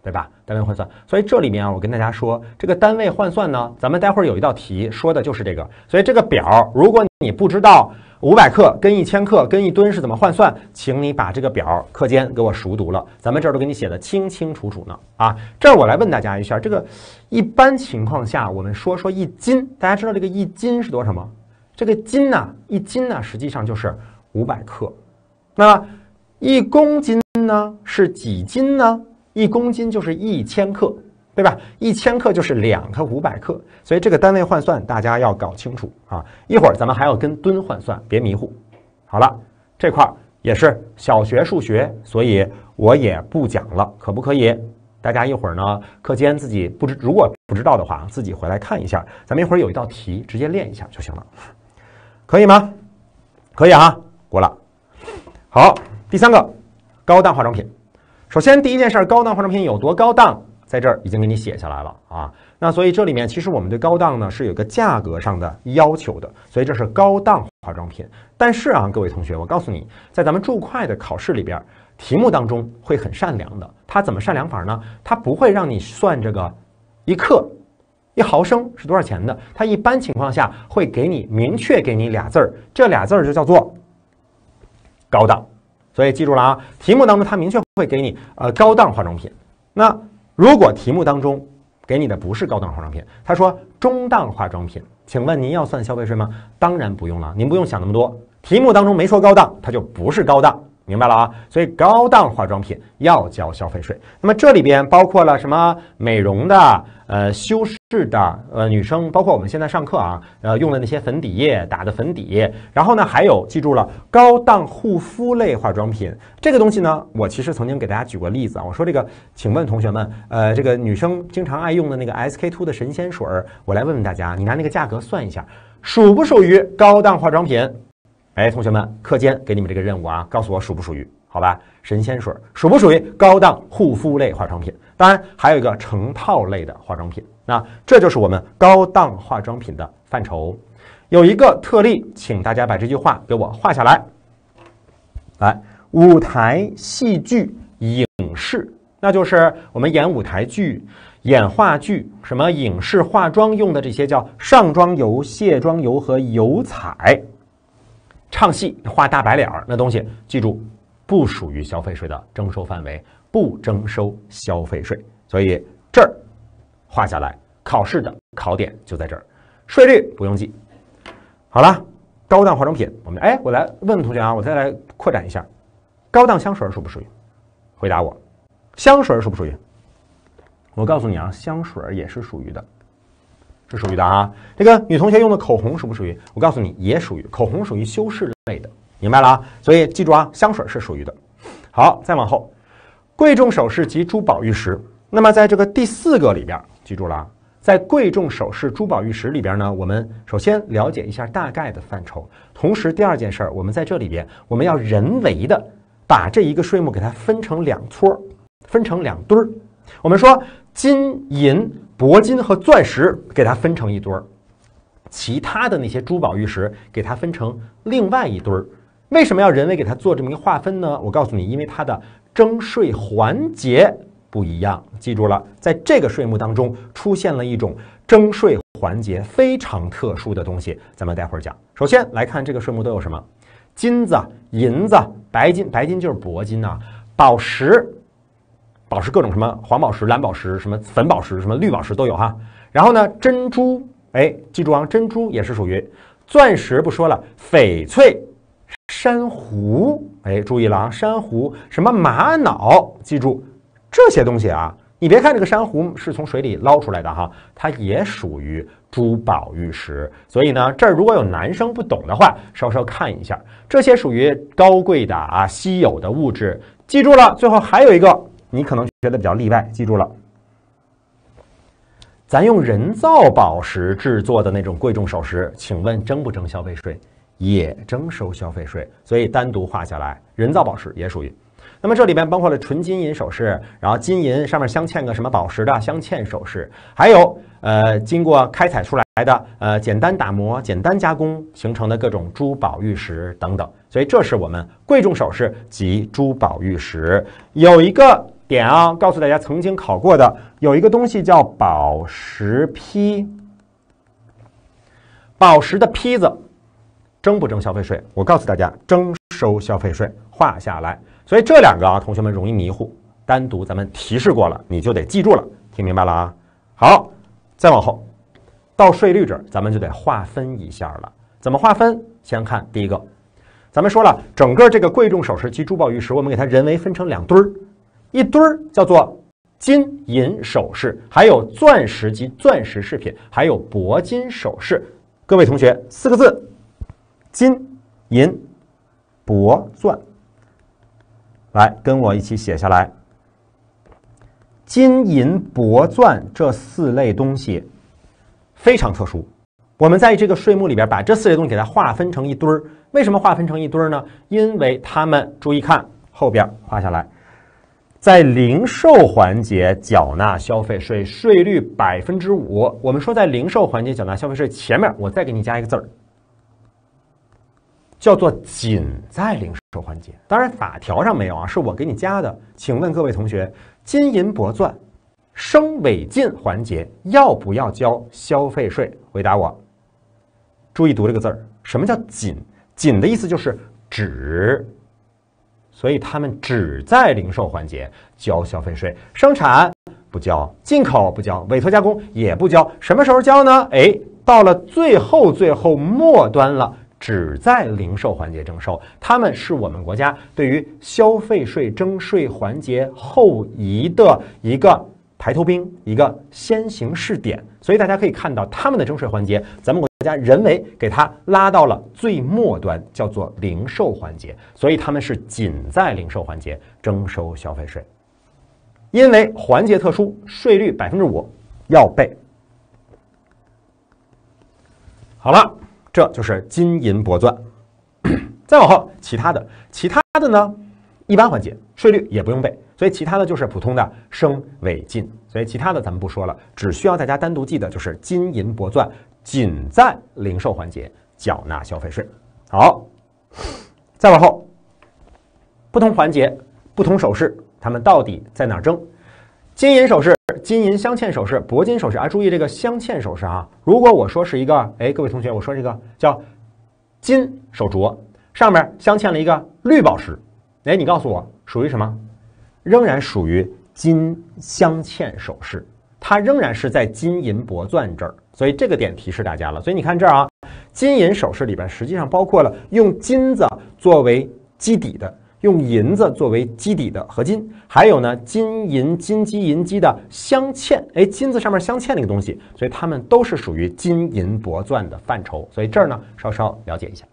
对吧？单位换算，所以这里面啊，我跟大家说，这个单位换算呢，咱们待会儿有一道题说的就是这个。所以这个表，如果你不知道五百克跟一千克跟一吨是怎么换算，请你把这个表课间给我熟读了。咱们这儿都给你写的清清楚楚呢。啊，这儿我来问大家一下，这个一般情况下，我们说说一斤，大家知道这个一斤是多少吗？这个斤呢，一斤呢，实际上就是五百克。那一公斤呢是几斤呢？一公斤就是一千克，对吧？一千克就是两个五百克，所以这个单位换算大家要搞清楚啊！一会儿咱们还要跟吨换算，别迷糊。好了，这块儿也是小学数学，所以我也不讲了，可不可以？大家一会儿呢课间自己不知如果不知道的话，自己回来看一下。咱们一会儿有一道题，直接练一下就行了，可以吗？可以啊，过了。好，第三个高档化妆品。首先，第一件事，高档化妆品有多高档，在这儿已经给你写下来了啊。那所以这里面其实我们对高档呢是有个价格上的要求的，所以这是高档化妆品。但是啊，各位同学，我告诉你，在咱们注会的考试里边，题目当中会很善良的。它怎么善良法呢？它不会让你算这个一克、一毫升是多少钱的。它一般情况下会给你明确给你俩字儿，这俩字儿就叫做高档。所以记住了啊，题目当中它明确会给你呃高档化妆品。那如果题目当中给你的不是高档化妆品，它说中档化妆品，请问您要算消费税吗？当然不用了，您不用想那么多。题目当中没说高档，它就不是高档。明白了啊，所以高档化妆品要交消费税。那么这里边包括了什么？美容的、呃，修饰的、呃，女生，包括我们现在上课啊，呃，用的那些粉底液打的粉底然后呢，还有记住了，高档护肤类化妆品这个东西呢，我其实曾经给大家举过例子啊。我说这个，请问同学们，呃，这个女生经常爱用的那个 SK two 的神仙水儿，我来问问大家，你拿那个价格算一下，属不属于高档化妆品？哎，同学们，课间给你们这个任务啊，告诉我属不属于好吧？神仙水属不属于高档护肤类化妆品？当然，还有一个成套类的化妆品，那这就是我们高档化妆品的范畴。有一个特例，请大家把这句话给我画下来。来，舞台戏剧影视，那就是我们演舞台剧、演话剧，什么影视化妆用的这些叫上妆油、卸妆油和油彩。唱戏画大白脸儿那东西，记住不属于消费税的征收范围，不征收消费税。所以这儿画下来，考试的考点就在这儿。税率不用记。好了，高档化妆品，我们哎，我来问同学啊，我再来扩展一下，高档香水属不属于？回答我，香水属不属于？我告诉你啊，香水也是属于的。是属于的啊，这个女同学用的口红属不属于？我告诉你，也属于。口红属于修饰类的，明白了啊？所以记住啊，香水是属于的。好，再往后，贵重首饰及珠宝玉石。那么在这个第四个里边，记住了啊，在贵重首饰、珠宝玉石里边呢，我们首先了解一下大概的范畴。同时，第二件事儿，我们在这里边，我们要人为的把这一个税目给它分成两撮儿，分成两堆儿。我们说金银。铂金和钻石给它分成一堆儿，其他的那些珠宝玉石给它分成另外一堆儿。为什么要人为给它做这么一个划分呢？我告诉你，因为它的征税环节不一样。记住了，在这个税目当中出现了一种征税环节非常特殊的东西，咱们待会儿讲。首先来看这个税目都有什么：金子、银子、白金，白金就是铂金呐，宝石。宝石各种什么黄宝石、蓝宝石、什么粉宝石、什么绿宝石都有哈。然后呢，珍珠，哎，记住啊，珍珠也是属于钻石不说了。翡翠、珊瑚，哎，注意了啊，珊瑚什么玛瑙，记住这些东西啊。你别看这个珊瑚是从水里捞出来的哈，它也属于珠宝玉石。所以呢，这儿如果有男生不懂的话，稍稍看一下，这些属于高贵的啊、稀有的物质。记住了，最后还有一个。你可能觉得比较例外，记住了。咱用人造宝石制作的那种贵重首饰，请问征不征消费税？也征收消费税，所以单独划下来，人造宝石也属于。那么这里边包括了纯金银首饰，然后金银上面镶嵌个什么宝石的镶嵌首饰，还有呃经过开采出来的呃简单打磨、简单加工形成的各种珠宝玉石等等。所以这是我们贵重首饰及珠宝玉石有一个。点啊！告诉大家，曾经考过的有一个东西叫宝石坯，宝石的坯子征不征消费税？我告诉大家，征收消费税，划下来。所以这两个啊，同学们容易迷糊，单独咱们提示过了，你就得记住了。听明白了啊？好，再往后到税率这儿，咱们就得划分一下了。怎么划分？先看第一个，咱们说了，整个这个贵重首饰及珠宝玉石，我们给它人为分成两堆儿。一堆儿叫做金银首饰，还有钻石及钻石饰品，还有铂金首饰。各位同学，四个字：金银铂钻。来，跟我一起写下来。金银铂钻这四类东西非常特殊。我们在这个税目里边把这四类东西给它划分成一堆儿。为什么划分成一堆儿呢？因为它们，注意看后边画下来。在零售环节缴纳消费税，税率百分之五。我们说在零售环节缴纳消费税，前面我再给你加一个字儿，叫做“仅在零售环节”。当然法条上没有啊，是我给你加的。请问各位同学，金银铂钻升尾进环节要不要交消费税？回答我，注意读这个字儿，什么叫“仅”？“仅”的意思就是只。所以他们只在零售环节交消费税，生产不交，进口不交，委托加工也不交。什么时候交呢？哎，到了最后最后末端了，只在零售环节征收。他们是我们国家对于消费税征税环节后移的一个。排头兵一个先行试点，所以大家可以看到他们的征税环节，咱们国家人为给它拉到了最末端，叫做零售环节，所以他们是仅在零售环节征收消费税，因为环节特殊，税率百分之五要背。好了，这就是金银铂钻，再往后其他的其他的呢，一般环节税率也不用背。所以其他的就是普通的升尾进，所以其他的咱们不说了，只需要大家单独记得就是金银铂钻仅在零售环节缴纳消费税。好，再往后，不同环节、不同首饰，他们到底在哪儿征？金银首饰、金银镶嵌首饰、铂金首饰啊，注意这个镶嵌首饰啊。如果我说是一个，哎，各位同学，我说这个叫金手镯，上面镶嵌了一个绿宝石，哎，你告诉我属于什么？仍然属于金镶嵌首饰，它仍然是在金银铂钻这儿，所以这个点提示大家了。所以你看这儿啊，金银首饰里边实际上包括了用金子作为基底的，用银子作为基底的合金，还有呢金银金基银基的镶嵌，哎，金子上面镶嵌那个东西，所以它们都是属于金银铂钻的范畴。所以这儿呢，稍稍了解一下。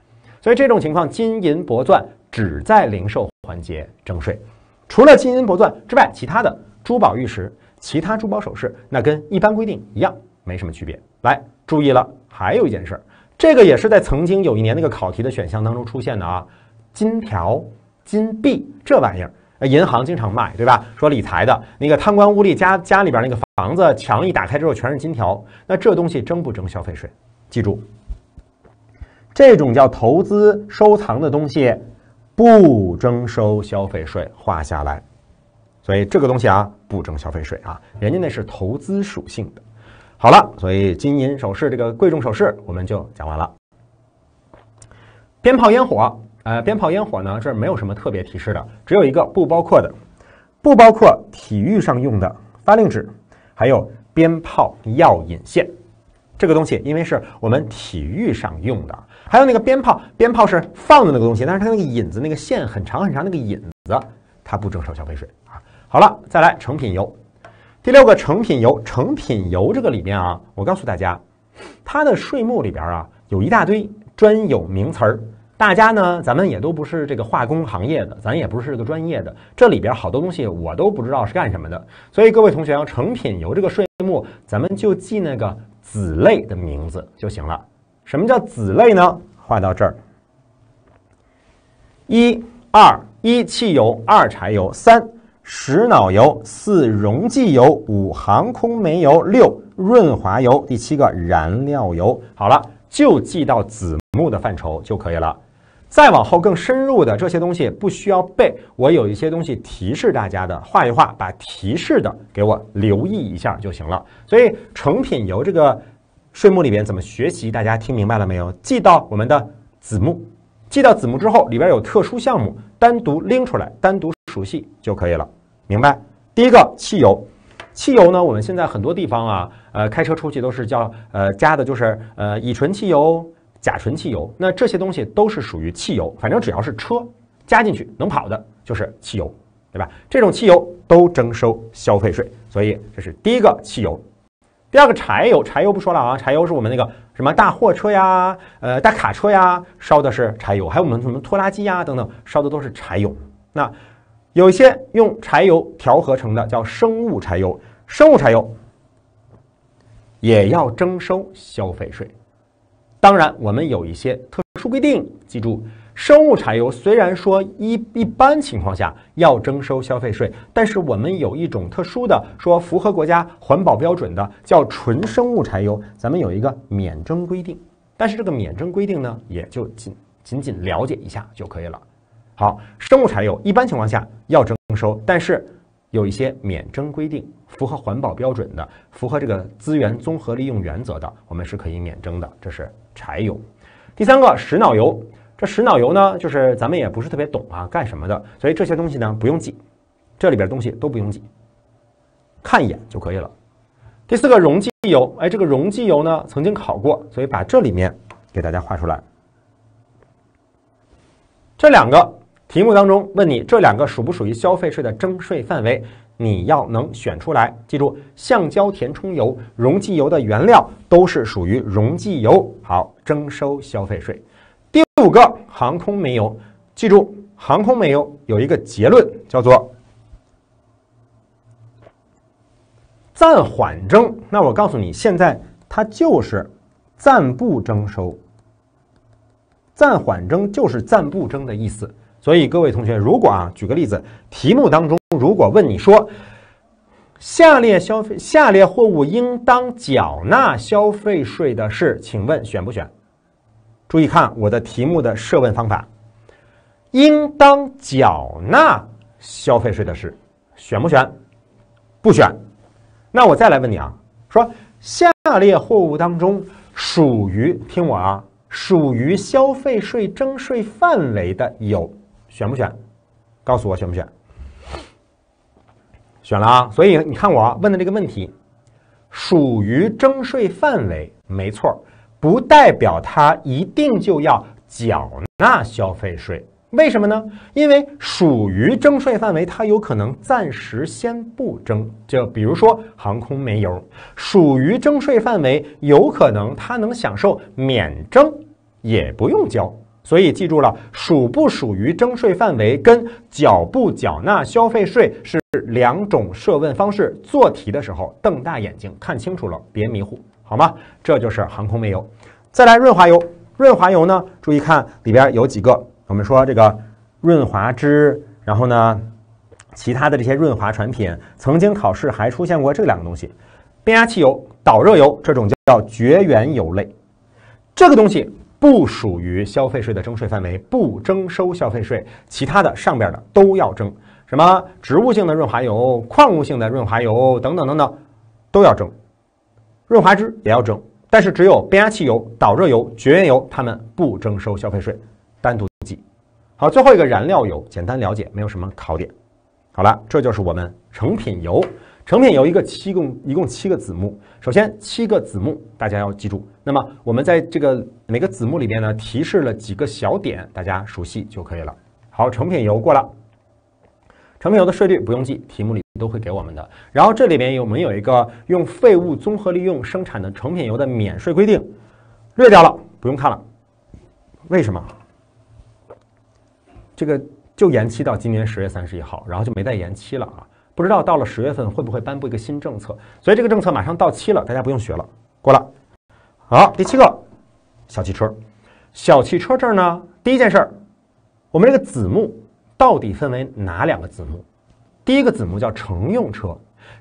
所以这种情况，金银铂钻只在零售环节征税。除了金银铂钻之外，其他的珠宝玉石、其他珠宝首饰，那跟一般规定一样，没什么区别。来，注意了，还有一件事，这个也是在曾经有一年那个考题的选项当中出现的啊。金条、金币，这玩意儿，银行经常卖，对吧？说理财的那个贪官污吏家家里边那个房子墙一打开之后全是金条，那这东西征不征消费税？记住，这种叫投资收藏的东西。不征收消费税，划下来，所以这个东西啊，不征消费税啊，人家那是投资属性的。好了，所以金银首饰这个贵重首饰我们就讲完了。鞭炮烟火，呃，鞭炮烟火呢，这没有什么特别提示的，只有一个不包括的，不包括体育上用的发令纸，还有鞭炮药引线，这个东西因为是我们体育上用的。还有那个鞭炮，鞭炮是放的那个东西，但是它那个引子，那个线很长很长，那个引子它不征收消费税啊。好了，再来成品油，第六个成品油，成品油这个里边啊，我告诉大家，它的税目里边啊有一大堆专有名词儿。大家呢，咱们也都不是这个化工行业的，咱也不是这个专业的，这里边好多东西我都不知道是干什么的。所以各位同学啊，成品油这个税目，咱们就记那个子类的名字就行了。什么叫子类呢？画到这儿，一、二、一汽油，二柴油，三石脑油，四溶剂油，五航空煤油，六润滑油，第七个燃料油。好了，就记到子目的范畴就可以了。再往后更深入的这些东西不需要背，我有一些东西提示大家的，画一画，把提示的给我留意一下就行了。所以成品油这个。税目里边怎么学习？大家听明白了没有？记到我们的子目，记到子目之后，里边有特殊项目单独拎出来，单独熟悉就可以了。明白？第一个汽油，汽油呢，我们现在很多地方啊，呃，开车出去都是叫呃加的，就是呃乙醇汽油、甲醇汽油，那这些东西都是属于汽油，反正只要是车加进去能跑的，就是汽油，对吧？这种汽油都征收消费税，所以这是第一个汽油。第二个柴油，柴油不说了啊，柴油是我们那个什么大货车呀，呃，大卡车呀，烧的是柴油，还有我们什么拖拉机呀等等，烧的都是柴油。那有些用柴油调合成的叫生物柴油，生物柴油也要征收消费税。当然，我们有一些特殊规定，记住。生物柴油虽然说一一般情况下要征收消费税，但是我们有一种特殊的，说符合国家环保标准的叫纯生物柴油，咱们有一个免征规定。但是这个免征规定呢，也就仅仅仅了解一下就可以了。好，生物柴油一般情况下要征收，但是有一些免征规定，符合环保标准的，符合这个资源综合利用原则的，我们是可以免征的。这是柴油。第三个，石脑油。这石脑油呢，就是咱们也不是特别懂啊，干什么的？所以这些东西呢不用记，这里边东西都不用记，看一眼就可以了。第四个溶剂油，哎，这个溶剂油呢曾经考过，所以把这里面给大家画出来。这两个题目当中问你这两个属不属于消费税的征税范围，你要能选出来。记住，橡胶填充油、溶剂油的原料都是属于溶剂油，好，征收消费税。五个航空煤油，记住航空煤油有一个结论叫做暂缓征。那我告诉你，现在它就是暂不征收。暂缓征就是暂不征的意思。所以各位同学，如果啊，举个例子，题目当中如果问你说下列消费、下列货物应当缴纳消费税的是，请问选不选？注意看我的题目的设问方法，应当缴纳消费税的是，选不选？不选。那我再来问你啊，说下列货物当中属于听我啊，属于消费税征税范围的有，选不选？告诉我选不选？选了啊。所以你看我问的这个问题，属于征税范围，没错。不代表它一定就要缴纳消费税，为什么呢？因为属于征税范围，它有可能暂时先不征。就比如说航空煤油，属于征税范围，有可能它能享受免征，也不用交。所以记住了，属不属于征税范围跟缴不缴纳消费税是两种设问方式。做题的时候瞪大眼睛看清楚了，别迷糊。好吗？这就是航空煤油。再来润滑油，润滑油呢？注意看里边有几个。我们说这个润滑脂，然后呢，其他的这些润滑产品，曾经考试还出现过这两个东西：变压器油、导热油，这种叫绝缘油类。这个东西不属于消费税的征税范围，不征收消费税。其他的上边的都要征，什么植物性的润滑油、矿物性的润滑油等等等等，都要征。润滑脂也要征，但是只有变压器油、导热油、绝缘油，它们不征收消费税，单独计。好，最后一个燃料油，简单了解，没有什么考点。好了，这就是我们成品油。成品油一个七共，一共七个子目。首先七个子目大家要记住，那么我们在这个每个子目里边呢，提示了几个小点，大家熟悉就可以了。好，成品油过了。成品油的税率不用记，题目里都会给我们的。然后这里边我们有一个用废物综合利用生产的成品油的免税规定，略掉了，不用看了。为什么？这个就延期到今年十月三十一号，然后就没再延期了啊！不知道到了十月份会不会颁布一个新政策，所以这个政策马上到期了，大家不用学了，过了。好，第七个，小汽车，小汽车这儿呢，第一件事儿，我们这个子目。到底分为哪两个子目？第一个子目叫乘用车，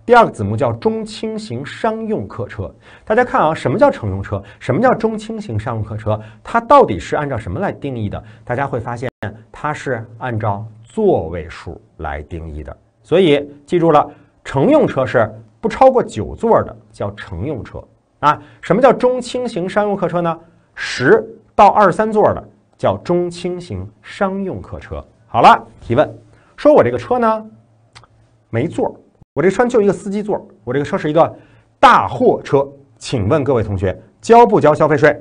第二个子目叫中轻型商用客车。大家看啊，什么叫乘用车？什么叫中轻型商用车？它到底是按照什么来定义的？大家会发现，它是按照座位数来定义的。所以记住了，乘用车是不超过九座的叫乘用车啊。什么叫中轻型商用客车呢？十到二十三座的叫中轻型商用客车。好了，提问说：“我这个车呢没座儿，我这车就一个司机座儿。我这个车是一个大货车，请问各位同学交不交消费税？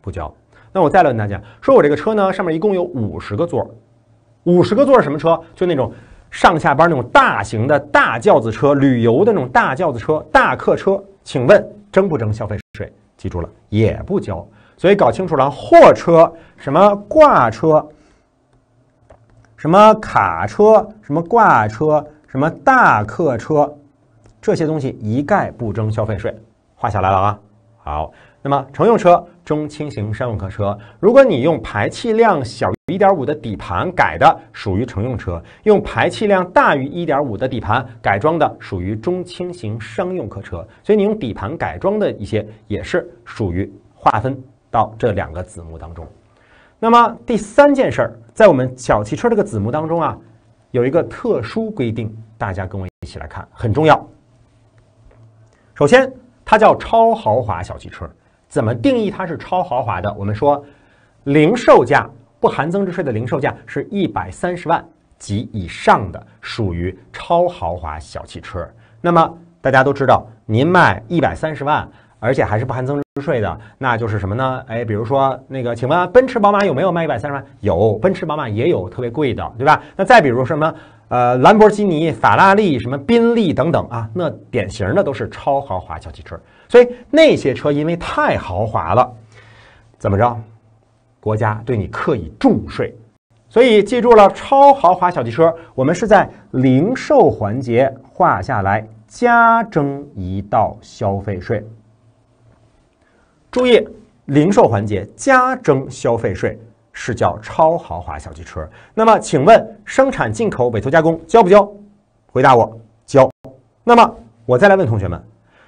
不交。那我再来问大家：说我这个车呢上面一共有五十个座儿，五十个座儿是什么车？就那种上下班那种大型的大轿子车，旅游的那种大轿子车、大客车。请问征不征消费税？记住了，也不交。所以搞清楚了，货车什么挂车。”什么卡车、什么挂车、什么大客车，这些东西一概不征消费税，划下来了啊。好，那么乘用车、中轻型商用客车，如果你用排气量小于一点五的底盘改的，属于乘用车；用排气量大于一点五的底盘改装的，属于中轻型商用客车。所以你用底盘改装的一些，也是属于划分到这两个子目当中。那么第三件事儿，在我们小汽车这个子目当中啊，有一个特殊规定，大家跟我一起来看，很重要。首先，它叫超豪华小汽车，怎么定义它是超豪华的？我们说，零售价不含增值税的零售价是一百三十万及以上的，属于超豪华小汽车。那么大家都知道，您卖一百三十万。而且还是不含增值税的，那就是什么呢？哎，比如说那个，请问奔驰、宝马有没有卖一百三十万？有，奔驰、宝马也有特别贵的，对吧？那再比如什么，呃，兰博基尼、法拉利，什么宾利等等啊，那典型的都是超豪华小汽车。所以那些车因为太豪华了，怎么着？国家对你刻以重税。所以记住了，超豪华小汽车我们是在零售环节划下来加征一道消费税。注意，零售环节加征消费税是叫超豪华小汽车。那么，请问生产、进口、委托加工交不交？回答我交。那么我再来问同学们，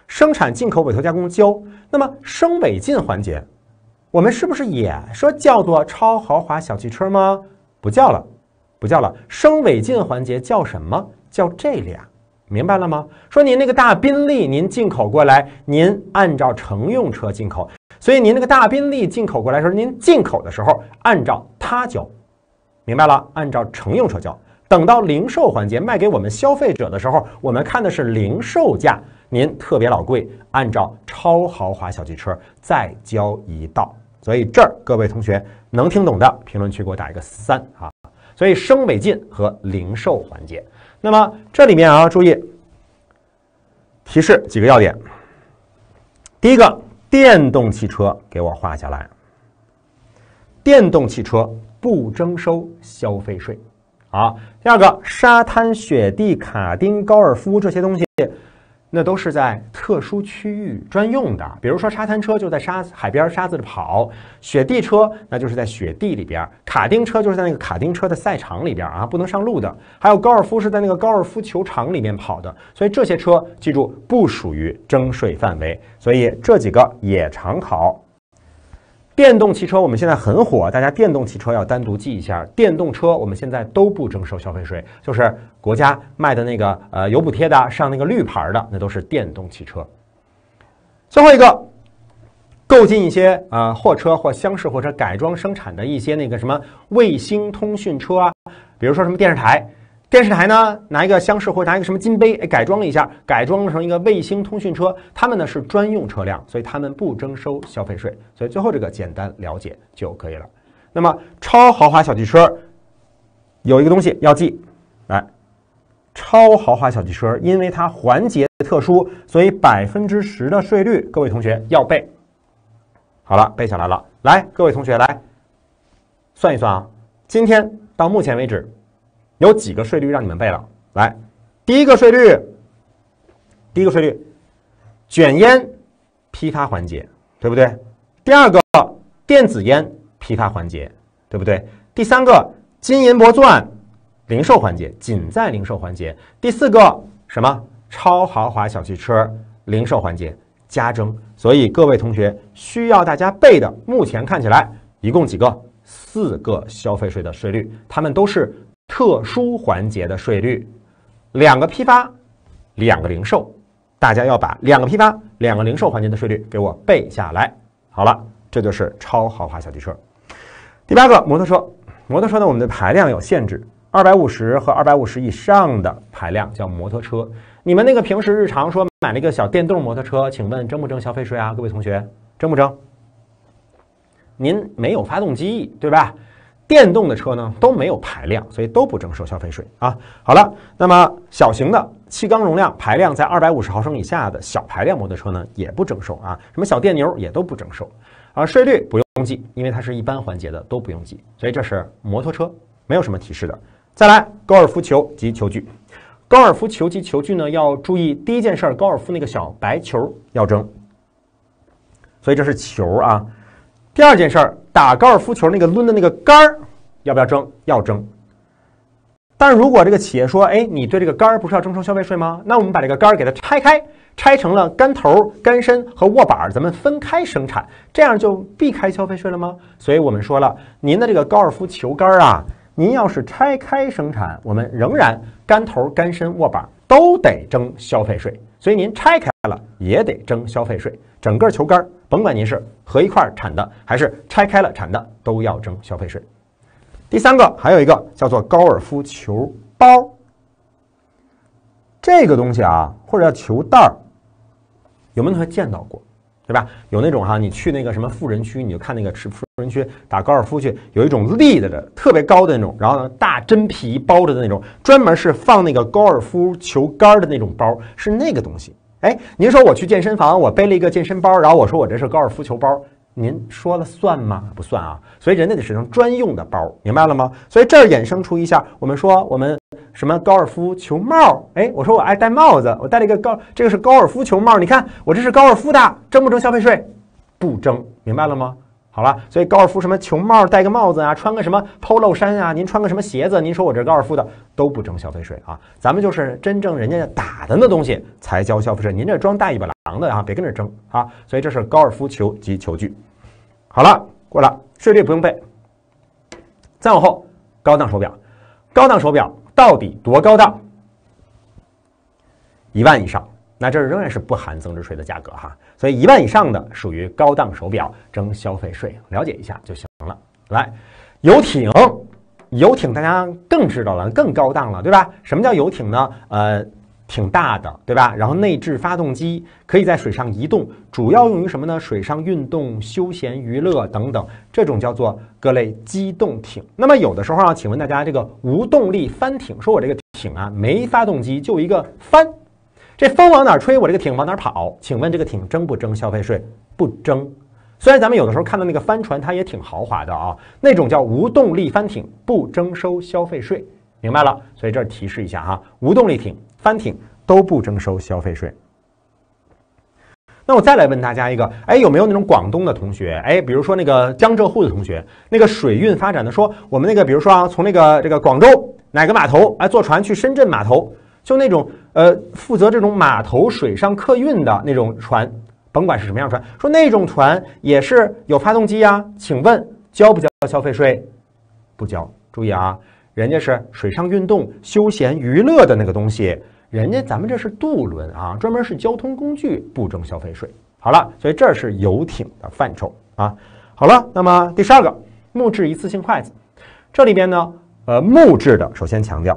生产、进口、委托加工交。那么升伪进环节，我们是不是也说叫做超豪华小汽车吗？不叫了，不叫了。升尾进环节叫什么？叫这俩，明白了吗？说您那个大宾利，您进口过来，您按照乘用车进口。所以您那个大宾利进口过来时候，您进口的时候按照他交，明白了？按照乘用车交。等到零售环节卖给我们消费者的时候，我们看的是零售价，您特别老贵，按照超豪华小汽车再交一道。所以这儿各位同学能听懂的，评论区给我打一个三啊。所以升尾进和零售环节。那么这里面啊，注意提示几个要点。第一个。电动汽车给我画下来。电动汽车不征收消费税。好，第二个，沙滩、雪地、卡丁、高尔夫这些东西。那都是在特殊区域专用的，比如说沙滩车就在沙海边沙子里跑，雪地车那就是在雪地里边，卡丁车就是在那个卡丁车的赛场里边啊，不能上路的，还有高尔夫是在那个高尔夫球场里面跑的，所以这些车记住不属于征税范围，所以这几个也常考。电动汽车我们现在很火，大家电动汽车要单独记一下。电动车我们现在都不征收消费税，就是国家卖的那个呃有补贴的、上那个绿牌的，那都是电动汽车。最后一个，购进一些呃货车或厢式货车改装生产的一些那个什么卫星通讯车啊，比如说什么电视台。电视台呢，拿一个厢式或者拿一个什么金杯，改装了一下，改装成一个卫星通讯车。他们呢是专用车辆，所以他们不征收消费税。所以最后这个简单了解就可以了。那么超豪华小汽车有一个东西要记，来，超豪华小汽车，因为它环节特殊，所以百分之十的税率，各位同学要背。好了，背下来了。来，各位同学来算一算啊，今天到目前为止。有几个税率让你们背了？来，第一个税率，第一个税率，卷烟批发环节，对不对？第二个电子烟批发环节，对不对？第三个金银铂钻零售环节，仅在零售环节。第四个什么超豪华小汽车零售环节加征。所以各位同学需要大家背的，目前看起来一共几个？四个消费税的税率，它们都是。特殊环节的税率，两个批发，两个零售，大家要把两个批发、两个零售环节的税率给我背下来。好了，这就是超豪华小汽车。第八个，摩托车。摩托车呢，我们的排量有限制，二百五十和二百五十以上的排量叫摩托车。你们那个平时日常说买了一个小电动摩托车，请问征不征消费税啊？各位同学，征不征？您没有发动机，对吧？电动的车呢都没有排量，所以都不征收消费税啊。好了，那么小型的气缸容量排量在二百五十毫升以下的小排量摩托车呢也不征收啊，什么小电牛也都不征收啊。税率不用计，因为它是一般环节的都不用计，所以这是摩托车没有什么提示的。再来高尔夫球及球具，高尔夫球及球具呢要注意第一件事儿，高尔夫那个小白球要征，所以这是球啊。第二件事儿，打高尔夫球那个抡的那个杆儿，要不要征？要征。但如果这个企业说，哎，你对这个杆儿不是要征收消费税吗？那我们把这个杆儿给它拆开，拆成了杆头、杆身和握把，咱们分开生产，这样就避开消费税了吗？所以我们说了，您的这个高尔夫球杆啊，您要是拆开生产，我们仍然杆头、杆身、握把都得征消费税，所以您拆开了也得征消费税。整个球杆，甭管您是合一块产的，还是拆开了产的，都要征消费税。第三个，还有一个叫做高尔夫球包，这个东西啊，或者叫球袋儿，有没有同学见到过？对吧？有那种哈，你去那个什么富人区，你就看那个富人区打高尔夫去，有一种立的、的特别高的那种，然后呢大真皮包着的那种，专门是放那个高尔夫球杆的那种包，是那个东西。哎，您说我去健身房，我背了一个健身包，然后我说我这是高尔夫球包，您说了算吗？不算啊，所以人家得使用专用的包，明白了吗？所以这儿衍生出一下，我们说我们什么高尔夫球帽，哎，我说我爱戴帽子，我戴了一个高，这个是高尔夫球帽，你看我这是高尔夫的，征不征消费税？不征，明白了吗？好了，所以高尔夫什么球帽戴个帽子啊，穿个什么 polo 衫啊，您穿个什么鞋子，您说我这高尔夫的都不征消费税啊，咱们就是真正人家要打的那东西才交消费税。您这装大尾巴狼的啊，别跟这争啊。所以这是高尔夫球及球具。好了，过了税率不用背。再往后，高档手表，高档手表到底多高档？一万以上。那这仍然是不含增值税的价格哈，所以一万以上的属于高档手表，征消费税，了解一下就行了。来，游艇，游艇大家更知道了，更高档了，对吧？什么叫游艇呢？呃，挺大的，对吧？然后内置发动机，可以在水上移动，主要用于什么呢？水上运动、休闲娱乐等等，这种叫做各类机动艇。那么有的时候啊，请问大家，这个无动力帆艇，说我这个艇啊没发动机，就一个帆。这风往哪吹，我这个艇往哪跑？请问这个艇征不征消费税？不征。虽然咱们有的时候看到那个帆船，它也挺豪华的啊，那种叫无动力帆艇不征收消费税。明白了，所以这儿提示一下哈，无动力艇、帆艇都不征收消费税。那我再来问大家一个，哎，有没有那种广东的同学？哎，比如说那个江浙沪的同学，那个水运发展的，说我们那个，比如说啊，从那个这个广州哪个码头，哎，坐船去深圳码头，就那种。呃，负责这种码头水上客运的那种船，甭管是什么样船，说那种船也是有发动机呀，请问交不交消费税？不交。注意啊，人家是水上运动、休闲娱乐的那个东西，人家咱们这是渡轮啊，专门是交通工具，不征消费税。好了，所以这是游艇的范畴啊。好了，那么第十二个，木质一次性筷子，这里边呢，呃，木质的，首先强调。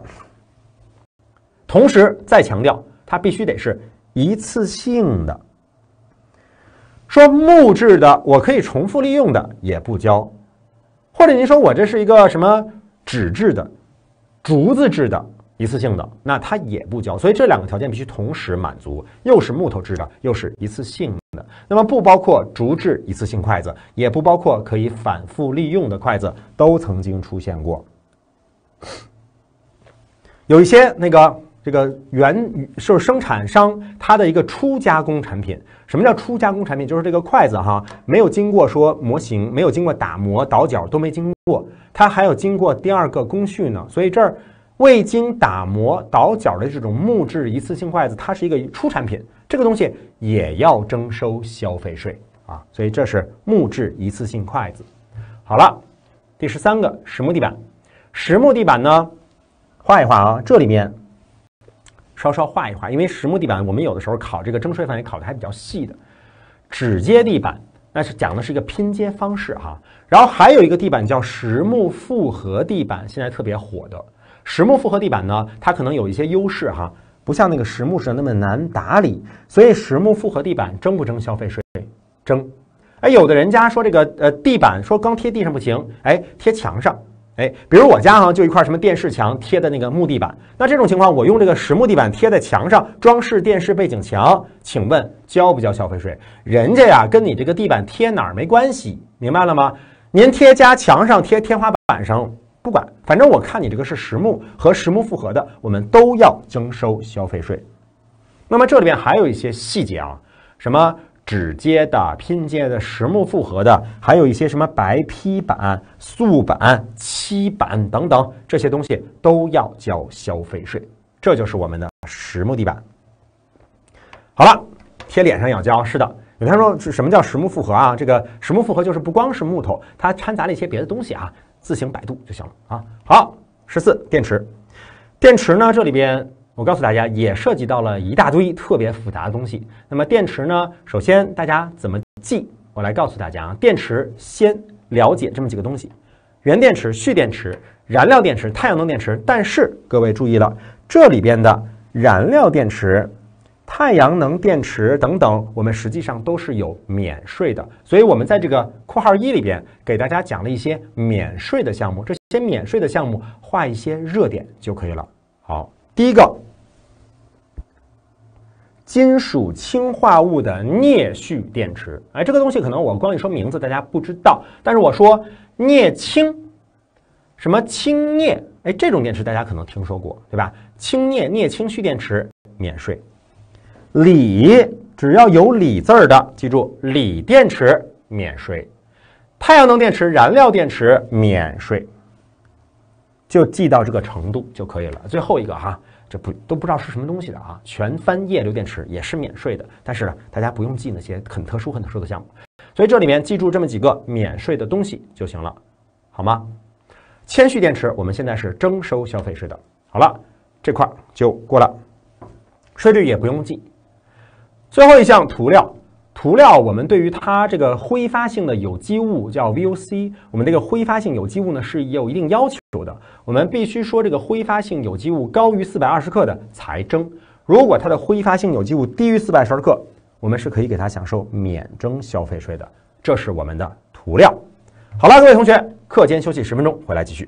同时再强调，它必须得是一次性的。说木质的，我可以重复利用的也不交，或者您说我这是一个什么纸质的、竹子制的一次性的，那它也不交。所以这两个条件必须同时满足，又是木头制的，又是一次性的。那么不包括竹制一次性筷子，也不包括可以反复利用的筷子，都曾经出现过。有一些那个。这个原就是生产商它的一个初加工产品。什么叫初加工产品？就是这个筷子哈，没有经过说模型，没有经过打磨、倒角，都没经过，它还要经过第二个工序呢。所以这儿未经打磨倒角的这种木质一次性筷子，它是一个初产品，这个东西也要征收消费税啊。所以这是木质一次性筷子。好了，第十三个实木地板。实木地板呢，画一画啊，这里面。稍稍画一画，因为实木地板，我们有的时候考这个征税范围考的还比较细的。指接地板那是讲的是一个拼接方式哈，然后还有一个地板叫实木复合地板，现在特别火的。实木复合地板呢，它可能有一些优势哈，不像那个实木似的那么难打理，所以实木复合地板征不征消费税？征。哎，有的人家说这个呃地板说刚贴地上不行，哎，贴墙上。哎，比如我家哈就一块什么电视墙贴的那个木地板，那这种情况我用这个实木地板贴在墙上装饰电视背景墙，请问交不交消费税？人家呀跟你这个地板贴哪儿没关系，明白了吗？您贴家墙上贴天花板上不管，反正我看你这个是实木和实木复合的，我们都要征收消费税。那么这里边还有一些细节啊，什么？纸接的、拼接的、实木复合的，还有一些什么白坯板、素板、漆板等等，这些东西都要交消费税。这就是我们的实木地板。好了，贴脸上要交，是的。有同学说是什么叫实木复合啊？这个实木复合就是不光是木头，它掺杂了一些别的东西啊，自行百度就行了啊。好，十四电池，电池呢？这里边。我告诉大家，也涉及到了一大堆特别复杂的东西。那么电池呢？首先，大家怎么记？我来告诉大家啊，电池先了解这么几个东西：原电池、蓄电池、燃料电池、太阳能电池。但是各位注意了，这里边的燃料电池、太阳能电池等等，我们实际上都是有免税的。所以，我们在这个括号一里边给大家讲了一些免税的项目。这些免税的项目，画一些热点就可以了。好，第一个。金属氢化物的镍蓄电池，哎，这个东西可能我光一说名字大家不知道，但是我说镍氢，什么氢镍，哎，这种电池大家可能听说过，对吧？氢镍镍氢蓄电池免税。锂只要有锂字儿的，记住，锂电池免税。太阳能电池、燃料电池免税。就记到这个程度就可以了。最后一个哈。这不都不知道是什么东西的啊，全翻液流电池也是免税的，但是大家不用记那些很特殊、很特殊的项目，所以这里面记住这么几个免税的东西就行了，好吗？铅蓄电池我们现在是征收消费税的，好了，这块儿就过了，税率也不用记。最后一项涂料。涂料，我们对于它这个挥发性的有机物叫 VOC，我们这个挥发性有机物呢是有一定要求的。我们必须说这个挥发性有机物高于四百二十克的才征，如果它的挥发性有机物低于四百十克，我们是可以给它享受免征消费税的。这是我们的涂料。好了，各位同学，课间休息十分钟，回来继续。